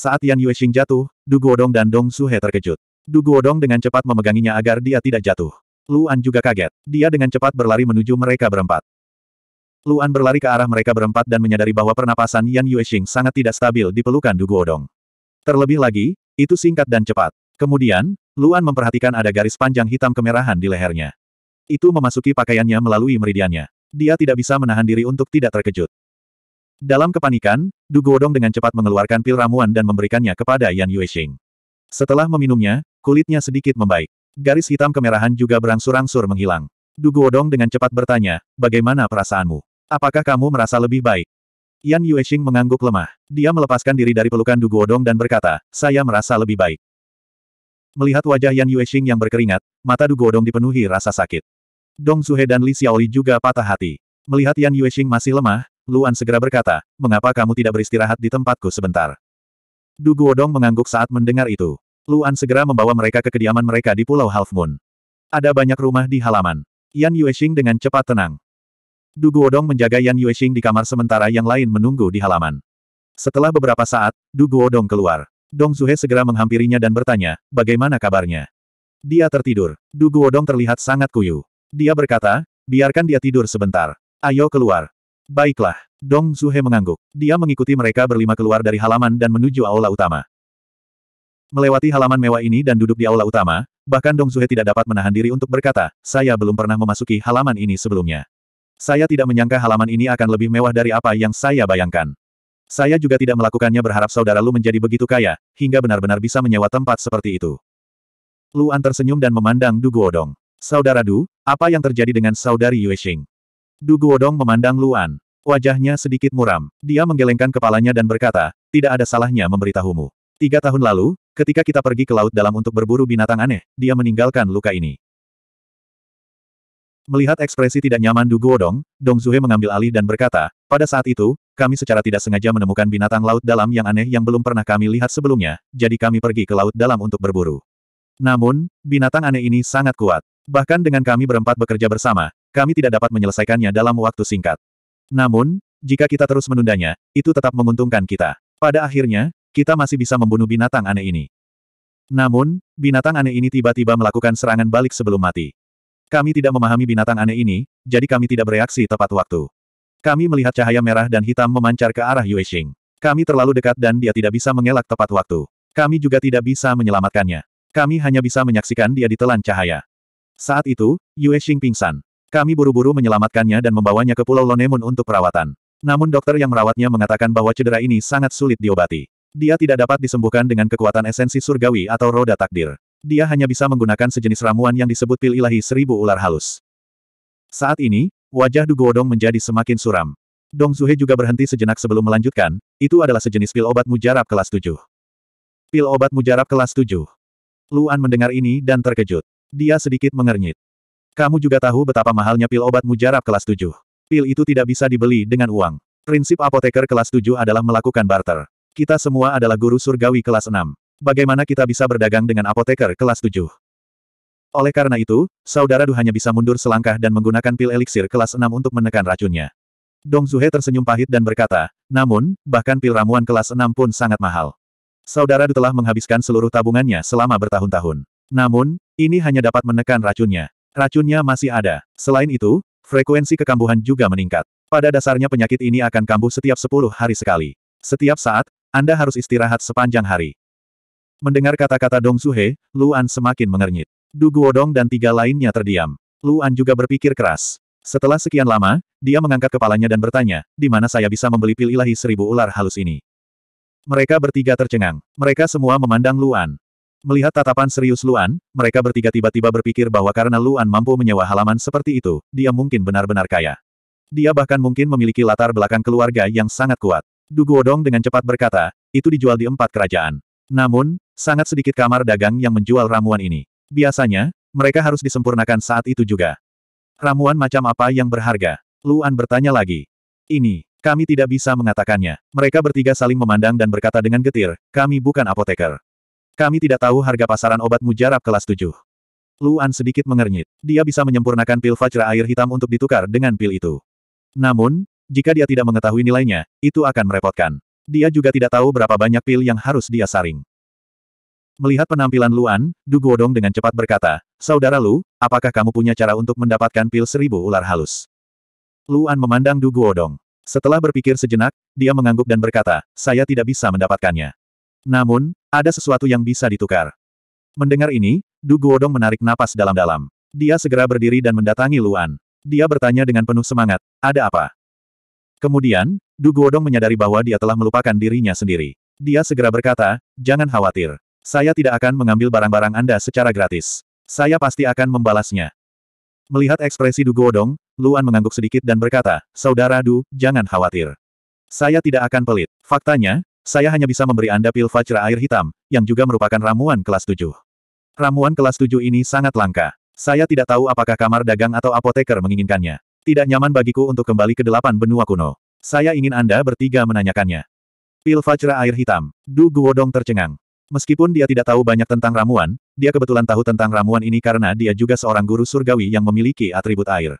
Saat Yan Yueshing jatuh, Du Guodong dan Dong Suhe terkejut. Du Guodong dengan cepat memeganginya agar dia tidak jatuh. Luan juga kaget. Dia dengan cepat berlari menuju mereka berempat. Luan berlari ke arah mereka berempat dan menyadari bahwa pernapasan Yan Yueshing sangat tidak stabil di pelukan Du Guodong. Terlebih lagi, itu singkat dan cepat. Kemudian, Luan memperhatikan ada garis panjang hitam kemerahan di lehernya. Itu memasuki pakaiannya melalui meridiannya. Dia tidak bisa menahan diri untuk tidak terkejut. Dalam kepanikan, Du Guodong dengan cepat mengeluarkan pil ramuan dan memberikannya kepada Yan Yuexing. Setelah meminumnya, kulitnya sedikit membaik. Garis hitam kemerahan juga berangsur-angsur menghilang. Du Guodong dengan cepat bertanya, bagaimana perasaanmu? Apakah kamu merasa lebih baik? Yan Yuexing mengangguk lemah. Dia melepaskan diri dari pelukan Du Guodong dan berkata, saya merasa lebih baik. Melihat wajah Yan Yuexing yang berkeringat, mata Du Godong dipenuhi rasa sakit. Dong Suhe dan Li Xiaoli juga patah hati. Melihat Yan Yuexing masih lemah, Luan segera berkata, mengapa kamu tidak beristirahat di tempatku sebentar? Du Godong mengangguk saat mendengar itu. Luan segera membawa mereka ke kediaman mereka di Pulau Half Moon. Ada banyak rumah di halaman. Yan Yuexing dengan cepat tenang. Du Guodong menjaga Yan Yuexing di kamar sementara yang lain menunggu di halaman. Setelah beberapa saat, Du Guodong keluar. Dong Zuhe segera menghampirinya dan bertanya, bagaimana kabarnya? Dia tertidur. Du Guodong terlihat sangat kuyu. Dia berkata, biarkan dia tidur sebentar. Ayo keluar. Baiklah. Dong Zuhe mengangguk. Dia mengikuti mereka berlima keluar dari halaman dan menuju aula utama. Melewati halaman mewah ini dan duduk di aula utama, bahkan Dong Zuhe tidak dapat menahan diri untuk berkata, saya belum pernah memasuki halaman ini sebelumnya. Saya tidak menyangka halaman ini akan lebih mewah dari apa yang saya bayangkan. Saya juga tidak melakukannya berharap saudara Lu menjadi begitu kaya, hingga benar-benar bisa menyewa tempat seperti itu. Luan tersenyum dan memandang Du Guodong. Saudara Du, apa yang terjadi dengan saudari Xing? Du Guodong memandang Luan. Wajahnya sedikit muram. Dia menggelengkan kepalanya dan berkata, tidak ada salahnya memberitahumu. Tiga tahun lalu, ketika kita pergi ke laut dalam untuk berburu binatang aneh, dia meninggalkan luka ini. Melihat ekspresi tidak nyaman Du Guodong, Dong Zuhe mengambil alih dan berkata, pada saat itu, kami secara tidak sengaja menemukan binatang laut dalam yang aneh yang belum pernah kami lihat sebelumnya, jadi kami pergi ke laut dalam untuk berburu. Namun, binatang aneh ini sangat kuat. Bahkan dengan kami berempat bekerja bersama, kami tidak dapat menyelesaikannya dalam waktu singkat. Namun, jika kita terus menundanya, itu tetap menguntungkan kita. Pada akhirnya, kita masih bisa membunuh binatang aneh ini. Namun, binatang aneh ini tiba-tiba melakukan serangan balik sebelum mati. Kami tidak memahami binatang aneh ini, jadi kami tidak bereaksi tepat waktu. Kami melihat cahaya merah dan hitam memancar ke arah Yue Xing. Kami terlalu dekat dan dia tidak bisa mengelak tepat waktu. Kami juga tidak bisa menyelamatkannya. Kami hanya bisa menyaksikan dia ditelan cahaya. Saat itu, Yue Xing pingsan. Kami buru-buru menyelamatkannya dan membawanya ke Pulau Lonemun untuk perawatan. Namun dokter yang merawatnya mengatakan bahwa cedera ini sangat sulit diobati. Dia tidak dapat disembuhkan dengan kekuatan esensi surgawi atau roda takdir. Dia hanya bisa menggunakan sejenis ramuan yang disebut pil ilahi seribu ular halus. Saat ini, Wajah Dugu menjadi semakin suram. Dong Zuhe juga berhenti sejenak sebelum melanjutkan, itu adalah sejenis pil obat mujarab kelas 7. Pil obat mujarab kelas 7. Luan mendengar ini dan terkejut. Dia sedikit mengernyit. Kamu juga tahu betapa mahalnya pil obat mujarab kelas 7. Pil itu tidak bisa dibeli dengan uang. Prinsip apoteker kelas 7 adalah melakukan barter. Kita semua adalah guru surgawi kelas 6. Bagaimana kita bisa berdagang dengan apoteker kelas 7? Oleh karena itu, saudara Du hanya bisa mundur selangkah dan menggunakan pil eliksir kelas 6 untuk menekan racunnya. Dong Zuhe tersenyum pahit dan berkata, namun, bahkan pil ramuan kelas 6 pun sangat mahal. Saudara Du telah menghabiskan seluruh tabungannya selama bertahun-tahun. Namun, ini hanya dapat menekan racunnya. Racunnya masih ada. Selain itu, frekuensi kekambuhan juga meningkat. Pada dasarnya penyakit ini akan kambuh setiap 10 hari sekali. Setiap saat, Anda harus istirahat sepanjang hari. Mendengar kata-kata Dong Zuhe, Luan semakin mengernyit. Du Guodong dan tiga lainnya terdiam. Luan juga berpikir keras. Setelah sekian lama, dia mengangkat kepalanya dan bertanya, di mana saya bisa membeli pil ilahi seribu ular halus ini? Mereka bertiga tercengang. Mereka semua memandang Luan. Melihat tatapan serius Luan, mereka bertiga tiba-tiba berpikir bahwa karena Luan mampu menyewa halaman seperti itu, dia mungkin benar-benar kaya. Dia bahkan mungkin memiliki latar belakang keluarga yang sangat kuat. Du Guodong dengan cepat berkata, itu dijual di empat kerajaan. Namun, sangat sedikit kamar dagang yang menjual ramuan ini. Biasanya, mereka harus disempurnakan saat itu juga. Ramuan macam apa yang berharga? Luan bertanya lagi. Ini, kami tidak bisa mengatakannya. Mereka bertiga saling memandang dan berkata dengan getir, kami bukan apoteker. Kami tidak tahu harga pasaran obat mujarab kelas 7. Luan sedikit mengernyit. Dia bisa menyempurnakan pil fajra air hitam untuk ditukar dengan pil itu. Namun, jika dia tidak mengetahui nilainya, itu akan merepotkan. Dia juga tidak tahu berapa banyak pil yang harus dia saring. Melihat penampilan Luan, Du Guodong dengan cepat berkata, Saudara Lu, apakah kamu punya cara untuk mendapatkan pil seribu ular halus? Luan memandang Du Guodong. Setelah berpikir sejenak, dia mengangguk dan berkata, saya tidak bisa mendapatkannya. Namun, ada sesuatu yang bisa ditukar. Mendengar ini, Du Guodong menarik napas dalam-dalam. Dia segera berdiri dan mendatangi Luan. Dia bertanya dengan penuh semangat, ada apa? Kemudian, Du Guodong menyadari bahwa dia telah melupakan dirinya sendiri. Dia segera berkata, jangan khawatir. Saya tidak akan mengambil barang-barang Anda secara gratis. Saya pasti akan membalasnya. Melihat ekspresi Du Guodong, Luan mengangguk sedikit dan berkata, Saudara Du, jangan khawatir. Saya tidak akan pelit. Faktanya, saya hanya bisa memberi Anda pil Fajra air hitam, yang juga merupakan ramuan kelas 7. Ramuan kelas 7 ini sangat langka. Saya tidak tahu apakah kamar dagang atau apoteker menginginkannya. Tidak nyaman bagiku untuk kembali ke delapan benua kuno. Saya ingin Anda bertiga menanyakannya. Pil Fajra air hitam. Du Guodong tercengang. Meskipun dia tidak tahu banyak tentang ramuan, dia kebetulan tahu tentang ramuan ini karena dia juga seorang guru surgawi yang memiliki atribut air.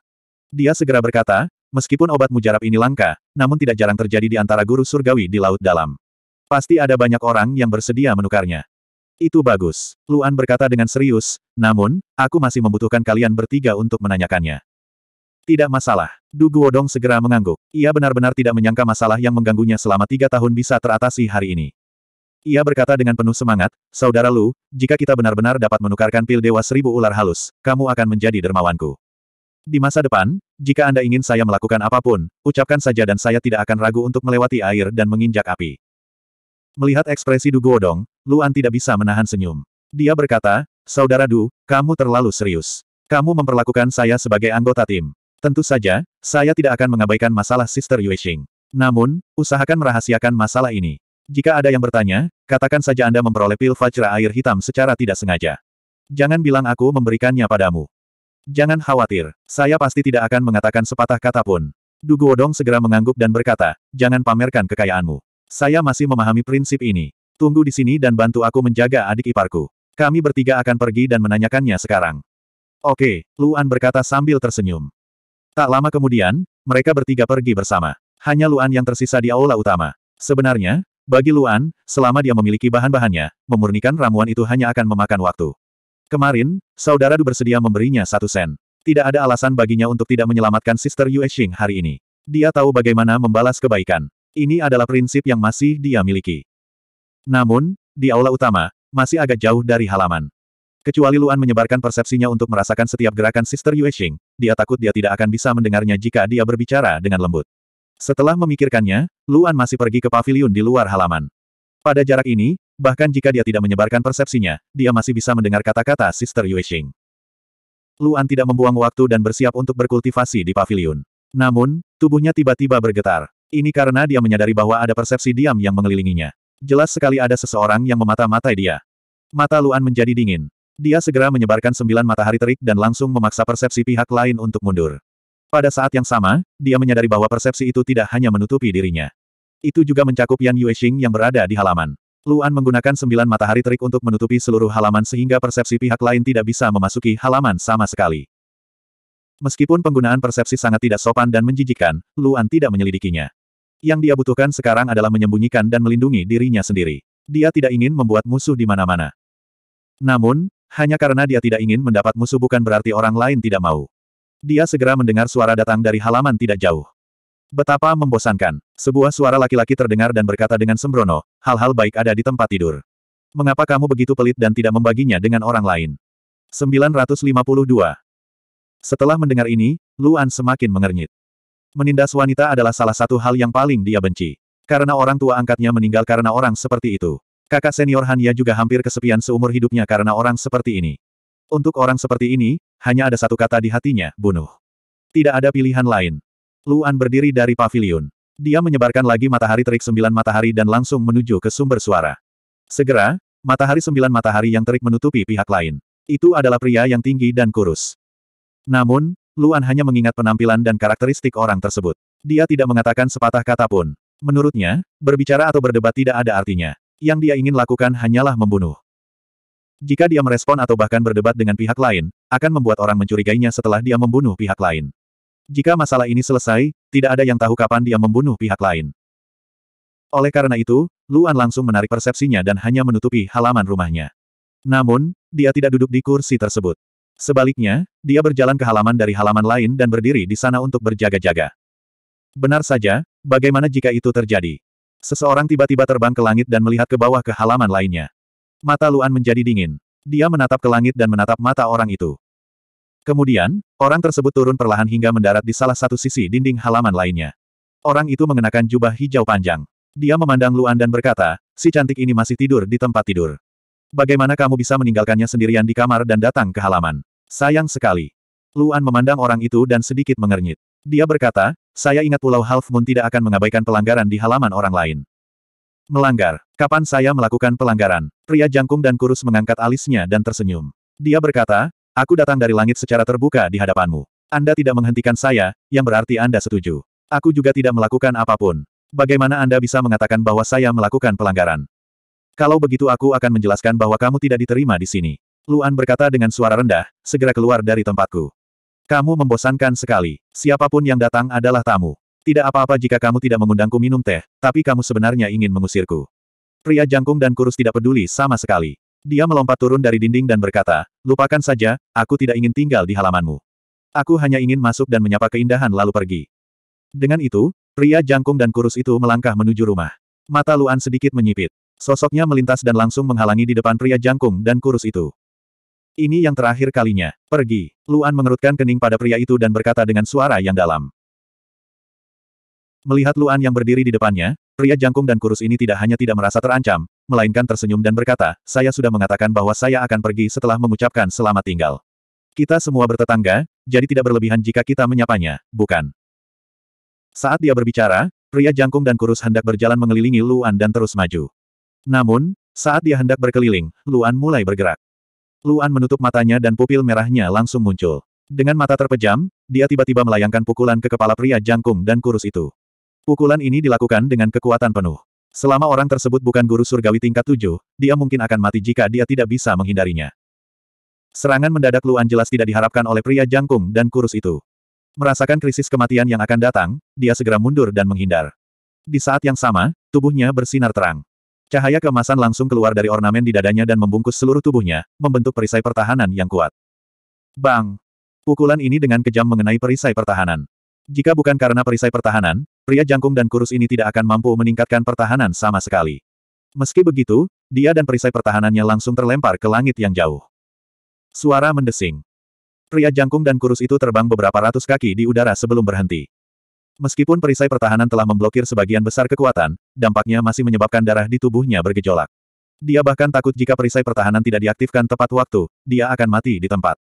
Dia segera berkata, meskipun obat mujarab ini langka, namun tidak jarang terjadi di antara guru surgawi di Laut Dalam. Pasti ada banyak orang yang bersedia menukarnya. Itu bagus, Luan berkata dengan serius, namun, aku masih membutuhkan kalian bertiga untuk menanyakannya. Tidak masalah, Du Guodong segera mengangguk. Ia benar-benar tidak menyangka masalah yang mengganggunya selama tiga tahun bisa teratasi hari ini. Ia berkata dengan penuh semangat, Saudara Lu, jika kita benar-benar dapat menukarkan pil dewa seribu ular halus, kamu akan menjadi dermawanku. Di masa depan, jika Anda ingin saya melakukan apapun, ucapkan saja dan saya tidak akan ragu untuk melewati air dan menginjak api. Melihat ekspresi Du Guodong, Luan tidak bisa menahan senyum. Dia berkata, Saudara Du, kamu terlalu serius. Kamu memperlakukan saya sebagai anggota tim. Tentu saja, saya tidak akan mengabaikan masalah Sister Yuexing. Namun, usahakan merahasiakan masalah ini. Jika ada yang bertanya, katakan saja Anda memperoleh pil Fajra air hitam secara tidak sengaja. Jangan bilang aku memberikannya padamu. Jangan khawatir, saya pasti tidak akan mengatakan sepatah kata pun. Duguodong segera mengangguk dan berkata, jangan pamerkan kekayaanmu. Saya masih memahami prinsip ini. Tunggu di sini dan bantu aku menjaga adik iparku. Kami bertiga akan pergi dan menanyakannya sekarang. Oke, Luan berkata sambil tersenyum. Tak lama kemudian, mereka bertiga pergi bersama. Hanya Luan yang tersisa di aula utama. Sebenarnya, bagi Luan, selama dia memiliki bahan-bahannya, memurnikan ramuan itu hanya akan memakan waktu. Kemarin, saudara Du bersedia memberinya satu sen. Tidak ada alasan baginya untuk tidak menyelamatkan Sister Yue Xing hari ini. Dia tahu bagaimana membalas kebaikan. Ini adalah prinsip yang masih dia miliki. Namun, di aula utama, masih agak jauh dari halaman. Kecuali Luan menyebarkan persepsinya untuk merasakan setiap gerakan Sister Yue Xing, dia takut dia tidak akan bisa mendengarnya jika dia berbicara dengan lembut. Setelah memikirkannya, Luan masih pergi ke paviliun di luar halaman. Pada jarak ini, bahkan jika dia tidak menyebarkan persepsinya, dia masih bisa mendengar kata-kata Sister Yuexing. Luan tidak membuang waktu dan bersiap untuk berkultivasi di paviliun. Namun, tubuhnya tiba-tiba bergetar. Ini karena dia menyadari bahwa ada persepsi diam yang mengelilinginya. Jelas sekali ada seseorang yang memata-matai dia. Mata Luan menjadi dingin. Dia segera menyebarkan sembilan matahari terik dan langsung memaksa persepsi pihak lain untuk mundur. Pada saat yang sama, dia menyadari bahwa persepsi itu tidak hanya menutupi dirinya. Itu juga mencakup Yan Yuexing yang berada di halaman. Luan menggunakan sembilan matahari terik untuk menutupi seluruh halaman sehingga persepsi pihak lain tidak bisa memasuki halaman sama sekali. Meskipun penggunaan persepsi sangat tidak sopan dan menjijikan, Luan tidak menyelidikinya. Yang dia butuhkan sekarang adalah menyembunyikan dan melindungi dirinya sendiri. Dia tidak ingin membuat musuh di mana-mana. Namun, hanya karena dia tidak ingin mendapat musuh bukan berarti orang lain tidak mau. Dia segera mendengar suara datang dari halaman tidak jauh. Betapa membosankan. Sebuah suara laki-laki terdengar dan berkata dengan sembrono, hal-hal baik ada di tempat tidur. Mengapa kamu begitu pelit dan tidak membaginya dengan orang lain? 952. Setelah mendengar ini, Luan semakin mengernyit. Menindas wanita adalah salah satu hal yang paling dia benci. Karena orang tua angkatnya meninggal karena orang seperti itu. Kakak senior Hanya juga hampir kesepian seumur hidupnya karena orang seperti ini. Untuk orang seperti ini, hanya ada satu kata di hatinya, bunuh. Tidak ada pilihan lain. Luan berdiri dari pavilion. Dia menyebarkan lagi matahari terik sembilan matahari dan langsung menuju ke sumber suara. Segera, matahari sembilan matahari yang terik menutupi pihak lain. Itu adalah pria yang tinggi dan kurus. Namun, Luan hanya mengingat penampilan dan karakteristik orang tersebut. Dia tidak mengatakan sepatah kata pun. Menurutnya, berbicara atau berdebat tidak ada artinya. Yang dia ingin lakukan hanyalah membunuh. Jika dia merespon atau bahkan berdebat dengan pihak lain, akan membuat orang mencurigainya setelah dia membunuh pihak lain. Jika masalah ini selesai, tidak ada yang tahu kapan dia membunuh pihak lain. Oleh karena itu, Luan langsung menarik persepsinya dan hanya menutupi halaman rumahnya. Namun, dia tidak duduk di kursi tersebut. Sebaliknya, dia berjalan ke halaman dari halaman lain dan berdiri di sana untuk berjaga-jaga. Benar saja, bagaimana jika itu terjadi? Seseorang tiba-tiba terbang ke langit dan melihat ke bawah ke halaman lainnya. Mata Luan menjadi dingin. Dia menatap ke langit dan menatap mata orang itu. Kemudian, orang tersebut turun perlahan hingga mendarat di salah satu sisi dinding halaman lainnya. Orang itu mengenakan jubah hijau panjang. Dia memandang Luan dan berkata, si cantik ini masih tidur di tempat tidur. Bagaimana kamu bisa meninggalkannya sendirian di kamar dan datang ke halaman? Sayang sekali. Luan memandang orang itu dan sedikit mengernyit. Dia berkata, saya ingat Pulau Half Moon tidak akan mengabaikan pelanggaran di halaman orang lain. Melanggar. Kapan saya melakukan pelanggaran? Pria jangkung dan kurus mengangkat alisnya dan tersenyum. Dia berkata, aku datang dari langit secara terbuka di hadapanmu. Anda tidak menghentikan saya, yang berarti Anda setuju. Aku juga tidak melakukan apapun. Bagaimana Anda bisa mengatakan bahwa saya melakukan pelanggaran? Kalau begitu aku akan menjelaskan bahwa kamu tidak diterima di sini. Luan berkata dengan suara rendah, segera keluar dari tempatku. Kamu membosankan sekali. Siapapun yang datang adalah tamu. Tidak apa-apa jika kamu tidak mengundangku minum teh, tapi kamu sebenarnya ingin mengusirku. Pria jangkung dan kurus tidak peduli sama sekali. Dia melompat turun dari dinding dan berkata, lupakan saja, aku tidak ingin tinggal di halamanmu. Aku hanya ingin masuk dan menyapa keindahan lalu pergi. Dengan itu, pria jangkung dan kurus itu melangkah menuju rumah. Mata Luan sedikit menyipit. Sosoknya melintas dan langsung menghalangi di depan pria jangkung dan kurus itu. Ini yang terakhir kalinya. Pergi. Luan mengerutkan kening pada pria itu dan berkata dengan suara yang dalam. Melihat Luan yang berdiri di depannya, pria jangkung dan kurus ini tidak hanya tidak merasa terancam, melainkan tersenyum dan berkata, saya sudah mengatakan bahwa saya akan pergi setelah mengucapkan selamat tinggal. Kita semua bertetangga, jadi tidak berlebihan jika kita menyapanya, bukan? Saat dia berbicara, pria jangkung dan kurus hendak berjalan mengelilingi Luan dan terus maju. Namun, saat dia hendak berkeliling, Luan mulai bergerak. Luan menutup matanya dan pupil merahnya langsung muncul. Dengan mata terpejam, dia tiba-tiba melayangkan pukulan ke kepala pria jangkung dan kurus itu. Pukulan ini dilakukan dengan kekuatan penuh. Selama orang tersebut bukan guru surgawi tingkat tujuh, dia mungkin akan mati jika dia tidak bisa menghindarinya. Serangan mendadak Luan jelas tidak diharapkan oleh pria jangkung dan kurus itu. Merasakan krisis kematian yang akan datang, dia segera mundur dan menghindar. Di saat yang sama, tubuhnya bersinar terang. Cahaya kemasan langsung keluar dari ornamen di dadanya dan membungkus seluruh tubuhnya, membentuk perisai pertahanan yang kuat. Bang! Pukulan ini dengan kejam mengenai perisai pertahanan. Jika bukan karena perisai pertahanan, pria jangkung dan kurus ini tidak akan mampu meningkatkan pertahanan sama sekali. Meski begitu, dia dan perisai pertahanannya langsung terlempar ke langit yang jauh. Suara mendesing. Pria jangkung dan kurus itu terbang beberapa ratus kaki di udara sebelum berhenti. Meskipun perisai pertahanan telah memblokir sebagian besar kekuatan, dampaknya masih menyebabkan darah di tubuhnya bergejolak. Dia bahkan takut jika perisai pertahanan tidak diaktifkan tepat waktu, dia akan mati di tempat.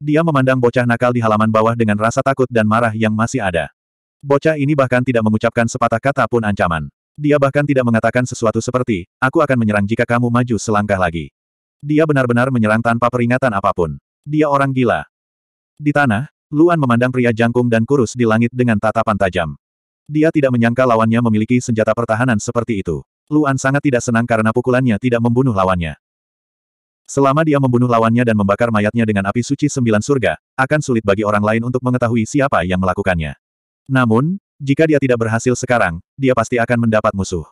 Dia memandang bocah nakal di halaman bawah dengan rasa takut dan marah yang masih ada. Bocah ini bahkan tidak mengucapkan sepatah kata pun ancaman. Dia bahkan tidak mengatakan sesuatu seperti, aku akan menyerang jika kamu maju selangkah lagi. Dia benar-benar menyerang tanpa peringatan apapun. Dia orang gila. Di tanah, Luan memandang pria jangkung dan kurus di langit dengan tatapan tajam. Dia tidak menyangka lawannya memiliki senjata pertahanan seperti itu. Luan sangat tidak senang karena pukulannya tidak membunuh lawannya. Selama dia membunuh lawannya dan membakar mayatnya dengan api suci sembilan surga, akan sulit bagi orang lain untuk mengetahui siapa yang melakukannya. Namun, jika dia tidak berhasil sekarang, dia pasti akan mendapat musuh.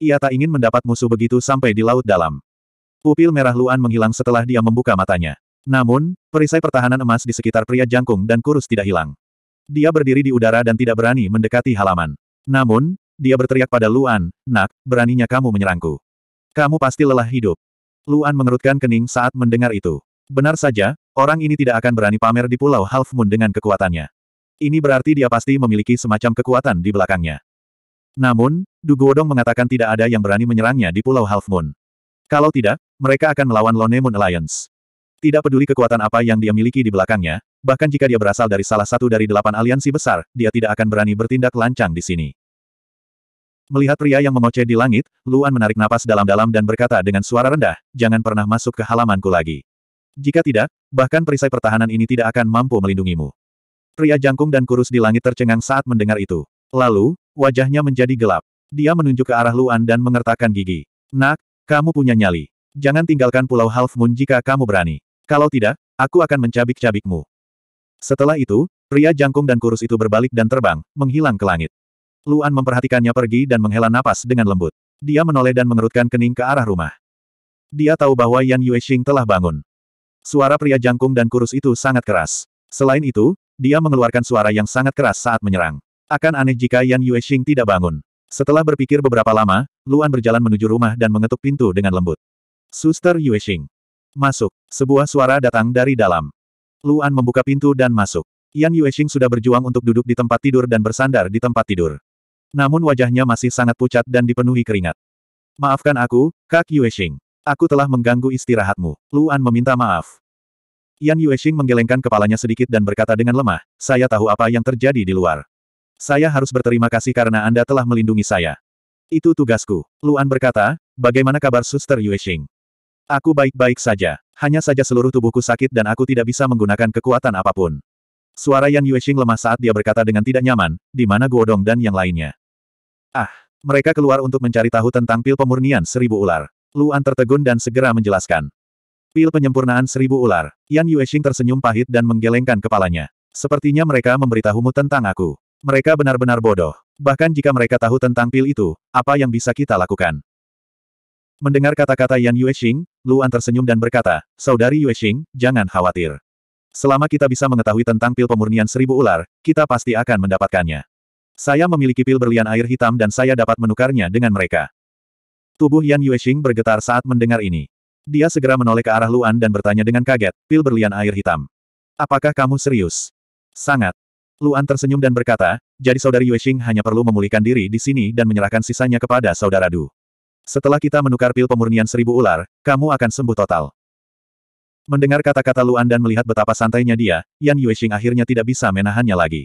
Ia tak ingin mendapat musuh begitu sampai di laut dalam. Pupil merah Luan menghilang setelah dia membuka matanya. Namun, perisai pertahanan emas di sekitar pria jangkung dan kurus tidak hilang. Dia berdiri di udara dan tidak berani mendekati halaman. Namun, dia berteriak pada Luan, Nak, beraninya kamu menyerangku. Kamu pasti lelah hidup. Luan mengerutkan kening saat mendengar itu. Benar saja, orang ini tidak akan berani pamer di Pulau Half Moon dengan kekuatannya. Ini berarti dia pasti memiliki semacam kekuatan di belakangnya. Namun, Duguodong mengatakan tidak ada yang berani menyerangnya di Pulau Half Moon. Kalau tidak, mereka akan melawan Lone Moon Alliance. Tidak peduli kekuatan apa yang dia miliki di belakangnya, bahkan jika dia berasal dari salah satu dari delapan aliansi besar, dia tidak akan berani bertindak lancang di sini. Melihat pria yang mengoceh di langit, Luan menarik napas dalam-dalam dan berkata dengan suara rendah, jangan pernah masuk ke halamanku lagi. Jika tidak, bahkan perisai pertahanan ini tidak akan mampu melindungimu. Pria jangkung dan kurus di langit tercengang saat mendengar itu. Lalu, wajahnya menjadi gelap. Dia menunjuk ke arah Luan dan mengertakkan gigi. Nak, kamu punya nyali. Jangan tinggalkan Pulau Half Moon jika kamu berani. Kalau tidak, aku akan mencabik-cabikmu. Setelah itu, pria jangkung dan kurus itu berbalik dan terbang, menghilang ke langit. Luan memperhatikannya pergi dan menghela napas dengan lembut. Dia menoleh dan mengerutkan kening ke arah rumah. Dia tahu bahwa Yan Yuexing telah bangun. Suara pria jangkung dan kurus itu sangat keras. Selain itu, dia mengeluarkan suara yang sangat keras saat menyerang. Akan aneh jika Yan Yuexing tidak bangun. Setelah berpikir beberapa lama, Luan berjalan menuju rumah dan mengetuk pintu dengan lembut. Suster Yuexing. Masuk. Sebuah suara datang dari dalam. Luan membuka pintu dan masuk. Yan Yuexing sudah berjuang untuk duduk di tempat tidur dan bersandar di tempat tidur. Namun wajahnya masih sangat pucat dan dipenuhi keringat. Maafkan aku, Kak Yuexing. Aku telah mengganggu istirahatmu. Luan meminta maaf. Yan Yuexing menggelengkan kepalanya sedikit dan berkata dengan lemah, saya tahu apa yang terjadi di luar. Saya harus berterima kasih karena Anda telah melindungi saya. Itu tugasku. Luan berkata, bagaimana kabar suster Yuexing? Aku baik-baik saja. Hanya saja seluruh tubuhku sakit dan aku tidak bisa menggunakan kekuatan apapun. Suara Yan Yuexing lemah saat dia berkata dengan tidak nyaman, di mana Guodong dan yang lainnya. Ah, mereka keluar untuk mencari tahu tentang pil pemurnian seribu ular. Luan tertegun dan segera menjelaskan. Pil penyempurnaan seribu ular. Yan Yuexing tersenyum pahit dan menggelengkan kepalanya. Sepertinya mereka memberitahumu tentang aku. Mereka benar-benar bodoh. Bahkan jika mereka tahu tentang pil itu, apa yang bisa kita lakukan? Mendengar kata-kata Yan Yuexing, Luan tersenyum dan berkata, Saudari Yuexing, jangan khawatir. Selama kita bisa mengetahui tentang pil pemurnian seribu ular, kita pasti akan mendapatkannya. Saya memiliki pil berlian air hitam dan saya dapat menukarnya dengan mereka. Tubuh Yan Yuexing bergetar saat mendengar ini. Dia segera menoleh ke arah Luan dan bertanya dengan kaget, pil berlian air hitam. Apakah kamu serius? Sangat. Luan tersenyum dan berkata, jadi saudari Yuexing hanya perlu memulihkan diri di sini dan menyerahkan sisanya kepada saudara Du. Setelah kita menukar pil pemurnian seribu ular, kamu akan sembuh total. Mendengar kata-kata Luan dan melihat betapa santainya dia, Yan Yuexing akhirnya tidak bisa menahannya lagi.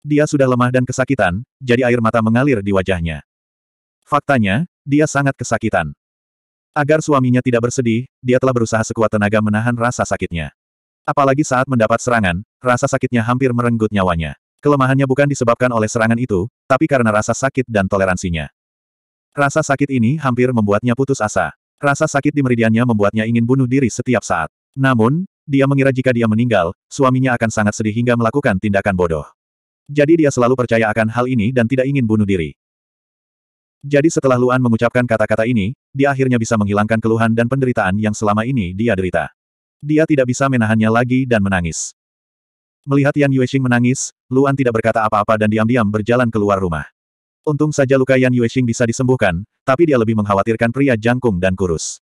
Dia sudah lemah dan kesakitan, jadi air mata mengalir di wajahnya. Faktanya, dia sangat kesakitan. Agar suaminya tidak bersedih, dia telah berusaha sekuat tenaga menahan rasa sakitnya. Apalagi saat mendapat serangan, rasa sakitnya hampir merenggut nyawanya. Kelemahannya bukan disebabkan oleh serangan itu, tapi karena rasa sakit dan toleransinya. Rasa sakit ini hampir membuatnya putus asa. Rasa sakit di meridiannya membuatnya ingin bunuh diri setiap saat. Namun, dia mengira jika dia meninggal, suaminya akan sangat sedih hingga melakukan tindakan bodoh. Jadi dia selalu percaya akan hal ini dan tidak ingin bunuh diri. Jadi setelah Luan mengucapkan kata-kata ini, dia akhirnya bisa menghilangkan keluhan dan penderitaan yang selama ini dia derita. Dia tidak bisa menahannya lagi dan menangis. Melihat Yan Yuexing menangis, Luan tidak berkata apa-apa dan diam-diam berjalan keluar rumah. Untung saja luka Yan Yuexing bisa disembuhkan, tapi dia lebih mengkhawatirkan pria jangkung dan kurus.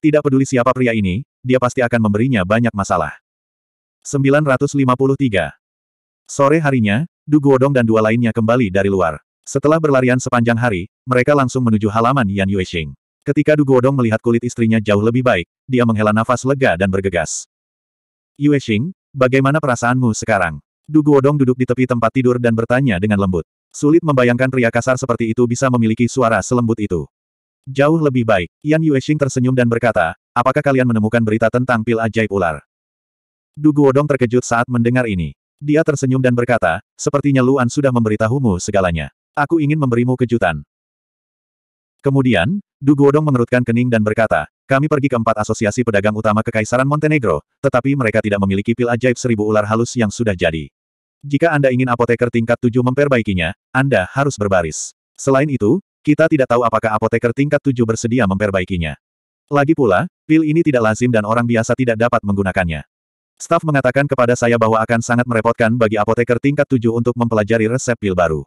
Tidak peduli siapa pria ini, dia pasti akan memberinya banyak masalah. 953 Sore harinya, Du Guodong dan dua lainnya kembali dari luar. Setelah berlarian sepanjang hari, mereka langsung menuju halaman Yan Yuexing. Ketika Du Guodong melihat kulit istrinya jauh lebih baik, dia menghela nafas lega dan bergegas. Yuexing, bagaimana perasaanmu sekarang? Du Guodong duduk di tepi tempat tidur dan bertanya dengan lembut. Sulit membayangkan pria kasar seperti itu bisa memiliki suara selembut itu. Jauh lebih baik, Yan Yuexing tersenyum dan berkata, apakah kalian menemukan berita tentang pil ajaib ular? Du Guodong terkejut saat mendengar ini. Dia tersenyum dan berkata, sepertinya Luan sudah memberitahumu segalanya. Aku ingin memberimu kejutan. Kemudian, Du Guodong mengerutkan kening dan berkata, kami pergi ke empat asosiasi pedagang utama Kekaisaran Montenegro, tetapi mereka tidak memiliki pil ajaib seribu ular halus yang sudah jadi. Jika Anda ingin apoteker tingkat tujuh memperbaikinya, Anda harus berbaris. Selain itu, kita tidak tahu apakah apoteker tingkat tujuh bersedia memperbaikinya. Lagi pula, pil ini tidak lazim dan orang biasa tidak dapat menggunakannya. Staf mengatakan kepada saya bahwa akan sangat merepotkan bagi apoteker tingkat tujuh untuk mempelajari resep pil baru.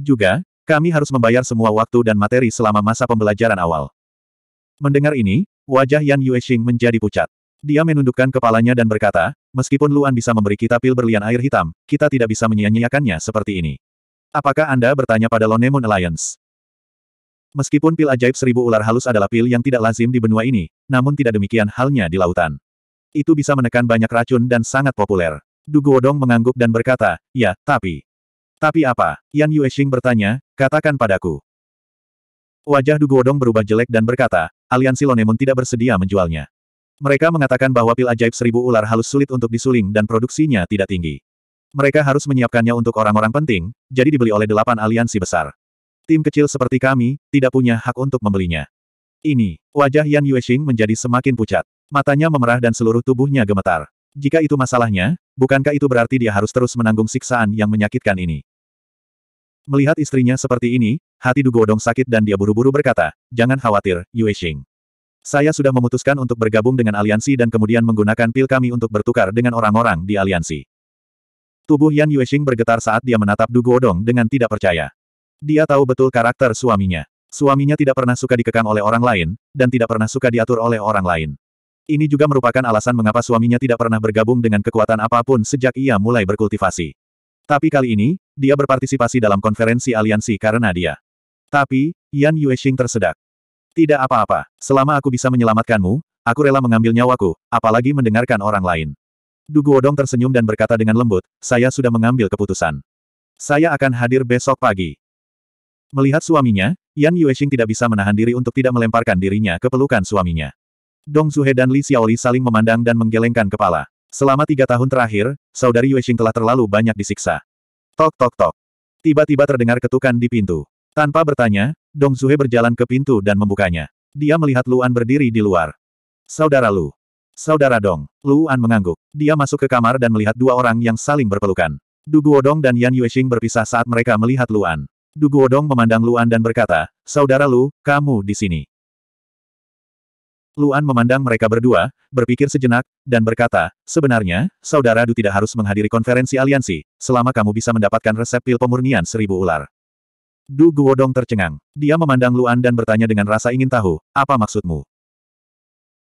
Juga, kami harus membayar semua waktu dan materi selama masa pembelajaran awal. Mendengar ini, wajah Yan Yuexing menjadi pucat. Dia menundukkan kepalanya dan berkata, meskipun Luan bisa memberi kita pil berlian air hitam, kita tidak bisa menyia-nyiakannya seperti ini. Apakah Anda bertanya pada Lone Alliance? Meskipun pil ajaib seribu ular halus adalah pil yang tidak lazim di benua ini, namun tidak demikian halnya di lautan. Itu bisa menekan banyak racun dan sangat populer. Duguodong mengangguk dan berkata, ya, tapi... Tapi apa? Yan Yuexing bertanya, katakan padaku. Wajah Duguodong berubah jelek dan berkata, aliansi Lonemon tidak bersedia menjualnya. Mereka mengatakan bahwa pil ajaib seribu ular halus sulit untuk disuling dan produksinya tidak tinggi. Mereka harus menyiapkannya untuk orang-orang penting, jadi dibeli oleh delapan aliansi besar. Tim kecil seperti kami, tidak punya hak untuk membelinya. Ini, wajah Yan Yuexing menjadi semakin pucat. Matanya memerah dan seluruh tubuhnya gemetar. Jika itu masalahnya, bukankah itu berarti dia harus terus menanggung siksaan yang menyakitkan ini? Melihat istrinya seperti ini, hati Dugodong sakit dan dia buru-buru berkata, jangan khawatir, Yue Xing. Saya sudah memutuskan untuk bergabung dengan aliansi dan kemudian menggunakan pil kami untuk bertukar dengan orang-orang di aliansi. Tubuh Yan Xing bergetar saat dia menatap Dugodong dengan tidak percaya. Dia tahu betul karakter suaminya. Suaminya tidak pernah suka dikekang oleh orang lain, dan tidak pernah suka diatur oleh orang lain. Ini juga merupakan alasan mengapa suaminya tidak pernah bergabung dengan kekuatan apapun sejak ia mulai berkultivasi. Tapi kali ini, dia berpartisipasi dalam konferensi aliansi karena dia. Tapi, Yan Yueshing tersedak. Tidak apa-apa, selama aku bisa menyelamatkanmu, aku rela mengambil nyawaku, apalagi mendengarkan orang lain. Du Guodong tersenyum dan berkata dengan lembut, saya sudah mengambil keputusan. Saya akan hadir besok pagi. Melihat suaminya, Yan Yueshing tidak bisa menahan diri untuk tidak melemparkan dirinya ke pelukan suaminya. Dong Zuhe dan Li Xiaoli saling memandang dan menggelengkan kepala. Selama tiga tahun terakhir, saudari Yuexing telah terlalu banyak disiksa. Tok tok tok. Tiba-tiba terdengar ketukan di pintu. Tanpa bertanya, Dong Zuhe berjalan ke pintu dan membukanya. Dia melihat Luan berdiri di luar. Saudara Lu. Saudara Dong. Luan mengangguk. Dia masuk ke kamar dan melihat dua orang yang saling berpelukan. Duguodong dan Yan Yuexing berpisah saat mereka melihat Luan. Duguodong memandang Luan dan berkata, Saudara Lu, kamu di sini. Luan memandang mereka berdua, berpikir sejenak, dan berkata, sebenarnya, saudara Du tidak harus menghadiri konferensi aliansi, selama kamu bisa mendapatkan resep pil pemurnian seribu ular. Du Guodong tercengang. Dia memandang Luan dan bertanya dengan rasa ingin tahu, apa maksudmu?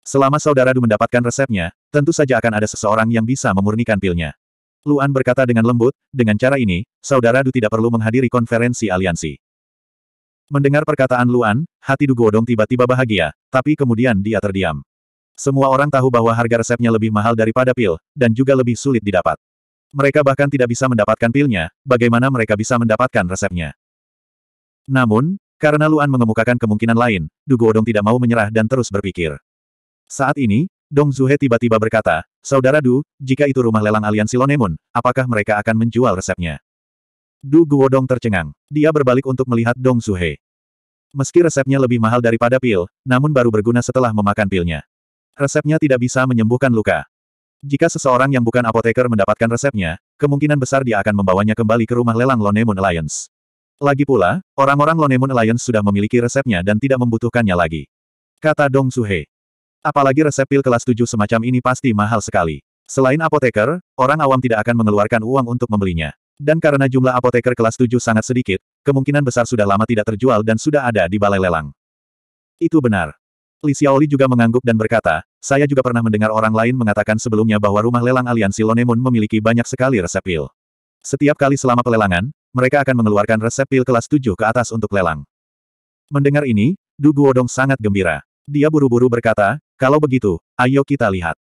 Selama saudara Du mendapatkan resepnya, tentu saja akan ada seseorang yang bisa memurnikan pilnya. Luan berkata dengan lembut, dengan cara ini, saudara Du tidak perlu menghadiri konferensi aliansi. Mendengar perkataan Luan, hati Dugodong tiba-tiba bahagia, tapi kemudian dia terdiam. Semua orang tahu bahwa harga resepnya lebih mahal daripada pil, dan juga lebih sulit didapat. Mereka bahkan tidak bisa mendapatkan pilnya, bagaimana mereka bisa mendapatkan resepnya. Namun, karena Luan mengemukakan kemungkinan lain, Dugodong tidak mau menyerah dan terus berpikir. Saat ini, Dong Zuhe tiba-tiba berkata, Saudara Du, jika itu rumah lelang aliansi Lonemun, apakah mereka akan menjual resepnya? Du Guodong tercengang. Dia berbalik untuk melihat Dong Suhe. Meski resepnya lebih mahal daripada pil, namun baru berguna setelah memakan pilnya. Resepnya tidak bisa menyembuhkan luka. Jika seseorang yang bukan apoteker mendapatkan resepnya, kemungkinan besar dia akan membawanya kembali ke rumah lelang Lonemon Alliance. Lagi pula, orang-orang Lonemon Alliance sudah memiliki resepnya dan tidak membutuhkannya lagi. Kata Dong Suhe. Apalagi resep pil kelas 7 semacam ini pasti mahal sekali. Selain apoteker, orang awam tidak akan mengeluarkan uang untuk membelinya. Dan karena jumlah apoteker kelas 7 sangat sedikit, kemungkinan besar sudah lama tidak terjual dan sudah ada di balai lelang. Itu benar. Li Xiaoli juga mengangguk dan berkata, saya juga pernah mendengar orang lain mengatakan sebelumnya bahwa rumah lelang aliansi Lonemun memiliki banyak sekali resep pil. Setiap kali selama pelelangan, mereka akan mengeluarkan resep pil kelas 7 ke atas untuk lelang. Mendengar ini, Du Guodong sangat gembira. Dia buru-buru berkata, kalau begitu, ayo kita lihat.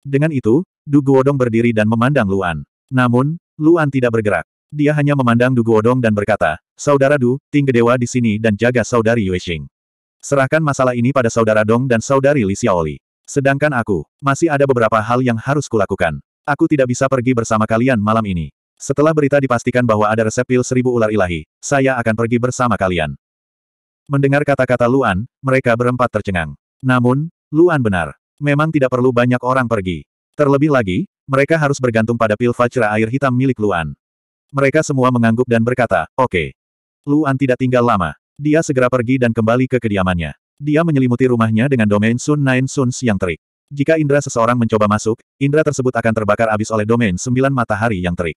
Dengan itu, Du Guodong berdiri dan memandang Luan. Namun, Luan tidak bergerak. Dia hanya memandang Du Guodong dan berkata, Saudara Du, tinggi dewa di sini dan jaga saudari Yuexing. Serahkan masalah ini pada saudara Dong dan saudari Li Xiaoli. Sedangkan aku, masih ada beberapa hal yang harus kulakukan. Aku tidak bisa pergi bersama kalian malam ini. Setelah berita dipastikan bahwa ada resep pil seribu ular ilahi, saya akan pergi bersama kalian. Mendengar kata-kata Luan, mereka berempat tercengang. Namun, Luan benar. Memang tidak perlu banyak orang pergi. Terlebih lagi, mereka harus bergantung pada pil Vajra air hitam milik Luan. Mereka semua mengangguk dan berkata, oke. Okay. Luan tidak tinggal lama. Dia segera pergi dan kembali ke kediamannya. Dia menyelimuti rumahnya dengan domain Sun Nine Suns yang terik. Jika indra seseorang mencoba masuk, indra tersebut akan terbakar abis oleh domain sembilan matahari yang terik.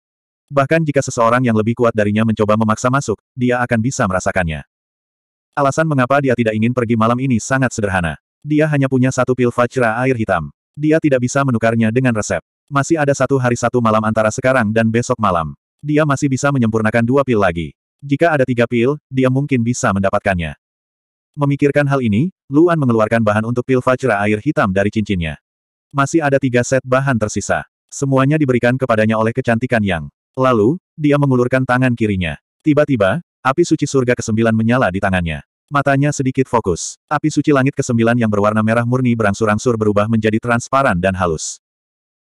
Bahkan jika seseorang yang lebih kuat darinya mencoba memaksa masuk, dia akan bisa merasakannya. Alasan mengapa dia tidak ingin pergi malam ini sangat sederhana. Dia hanya punya satu pil Vajra air hitam. Dia tidak bisa menukarnya dengan resep. Masih ada satu hari satu malam antara sekarang dan besok malam. Dia masih bisa menyempurnakan dua pil lagi. Jika ada tiga pil, dia mungkin bisa mendapatkannya. Memikirkan hal ini, Luan mengeluarkan bahan untuk pil Vajra air hitam dari cincinnya. Masih ada tiga set bahan tersisa. Semuanya diberikan kepadanya oleh kecantikan Yang. Lalu, dia mengulurkan tangan kirinya. Tiba-tiba, api suci surga kesembilan menyala di tangannya. Matanya sedikit fokus. Api suci langit kesembilan yang berwarna merah murni berangsur-angsur berubah menjadi transparan dan halus.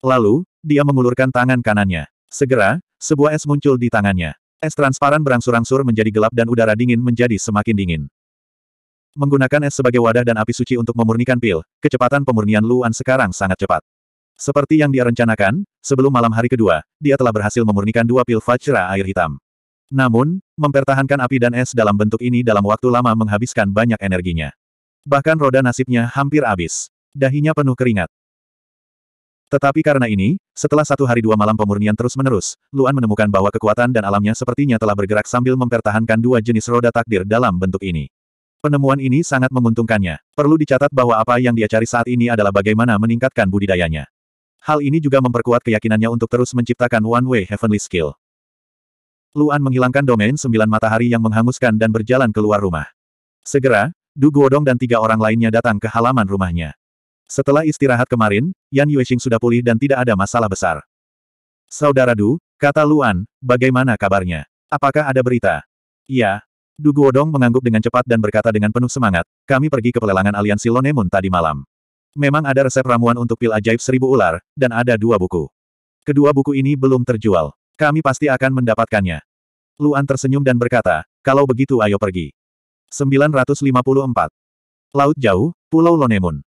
Lalu, dia mengulurkan tangan kanannya. Segera, sebuah es muncul di tangannya. Es transparan berangsur-angsur menjadi gelap dan udara dingin menjadi semakin dingin. Menggunakan es sebagai wadah dan api suci untuk memurnikan pil, kecepatan pemurnian Luan sekarang sangat cepat. Seperti yang dia rencanakan, sebelum malam hari kedua, dia telah berhasil memurnikan dua pil Vajra air hitam. Namun, mempertahankan api dan es dalam bentuk ini dalam waktu lama menghabiskan banyak energinya. Bahkan roda nasibnya hampir habis. Dahinya penuh keringat. Tetapi karena ini, setelah satu hari dua malam pemurnian terus-menerus, Luan menemukan bahwa kekuatan dan alamnya sepertinya telah bergerak sambil mempertahankan dua jenis roda takdir dalam bentuk ini. Penemuan ini sangat menguntungkannya. Perlu dicatat bahwa apa yang dia cari saat ini adalah bagaimana meningkatkan budidayanya. Hal ini juga memperkuat keyakinannya untuk terus menciptakan one-way heavenly skill. Luan menghilangkan domain sembilan matahari yang menghanguskan dan berjalan keluar rumah. Segera, Du Guodong dan tiga orang lainnya datang ke halaman rumahnya. Setelah istirahat kemarin, Yan Yuexing sudah pulih dan tidak ada masalah besar. Saudara Du, kata Luan, bagaimana kabarnya? Apakah ada berita? Iya. Du Guodong mengangguk dengan cepat dan berkata dengan penuh semangat, kami pergi ke pelelangan aliansi Lonemun tadi malam. Memang ada resep ramuan untuk pil ajaib seribu ular, dan ada dua buku. Kedua buku ini belum terjual. Kami pasti akan mendapatkannya. Luan tersenyum dan berkata, kalau begitu ayo pergi. 954. Laut Jauh, Pulau Lonemun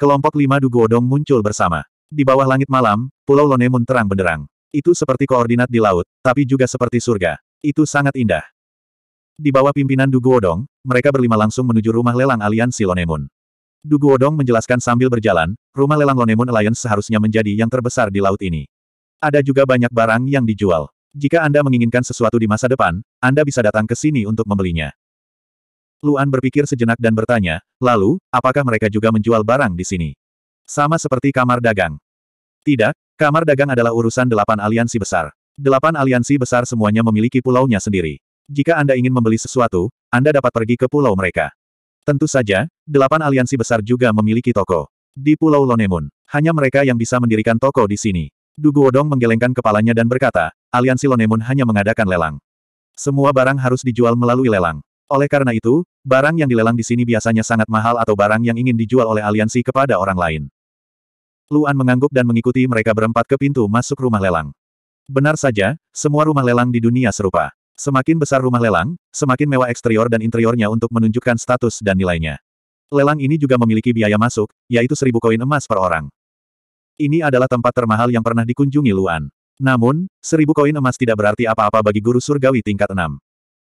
kelompok lima Duguodong muncul bersama. Di bawah langit malam, Pulau Lonemun terang benderang. Itu seperti koordinat di laut, tapi juga seperti surga. Itu sangat indah. Di bawah pimpinan Duguodong, mereka berlima langsung menuju rumah lelang aliansi Lonemun. Duguodong menjelaskan sambil berjalan, rumah lelang Lonemun Alliance seharusnya menjadi yang terbesar di laut ini. Ada juga banyak barang yang dijual. Jika Anda menginginkan sesuatu di masa depan, Anda bisa datang ke sini untuk membelinya. Luan berpikir sejenak dan bertanya, lalu, apakah mereka juga menjual barang di sini? Sama seperti kamar dagang. Tidak, kamar dagang adalah urusan delapan aliansi besar. Delapan aliansi besar semuanya memiliki pulaunya sendiri. Jika Anda ingin membeli sesuatu, Anda dapat pergi ke pulau mereka. Tentu saja, delapan aliansi besar juga memiliki toko. Di Pulau Lonemun, hanya mereka yang bisa mendirikan toko di sini. Duguodong menggelengkan kepalanya dan berkata, aliansi Lonemun hanya mengadakan lelang. Semua barang harus dijual melalui lelang. Oleh karena itu, barang yang dilelang di sini biasanya sangat mahal atau barang yang ingin dijual oleh aliansi kepada orang lain. Luan mengangguk dan mengikuti mereka berempat ke pintu masuk rumah lelang. Benar saja, semua rumah lelang di dunia serupa. Semakin besar rumah lelang, semakin mewah eksterior dan interiornya untuk menunjukkan status dan nilainya. Lelang ini juga memiliki biaya masuk, yaitu seribu koin emas per orang. Ini adalah tempat termahal yang pernah dikunjungi Luan. Namun, seribu koin emas tidak berarti apa-apa bagi guru surgawi tingkat 6.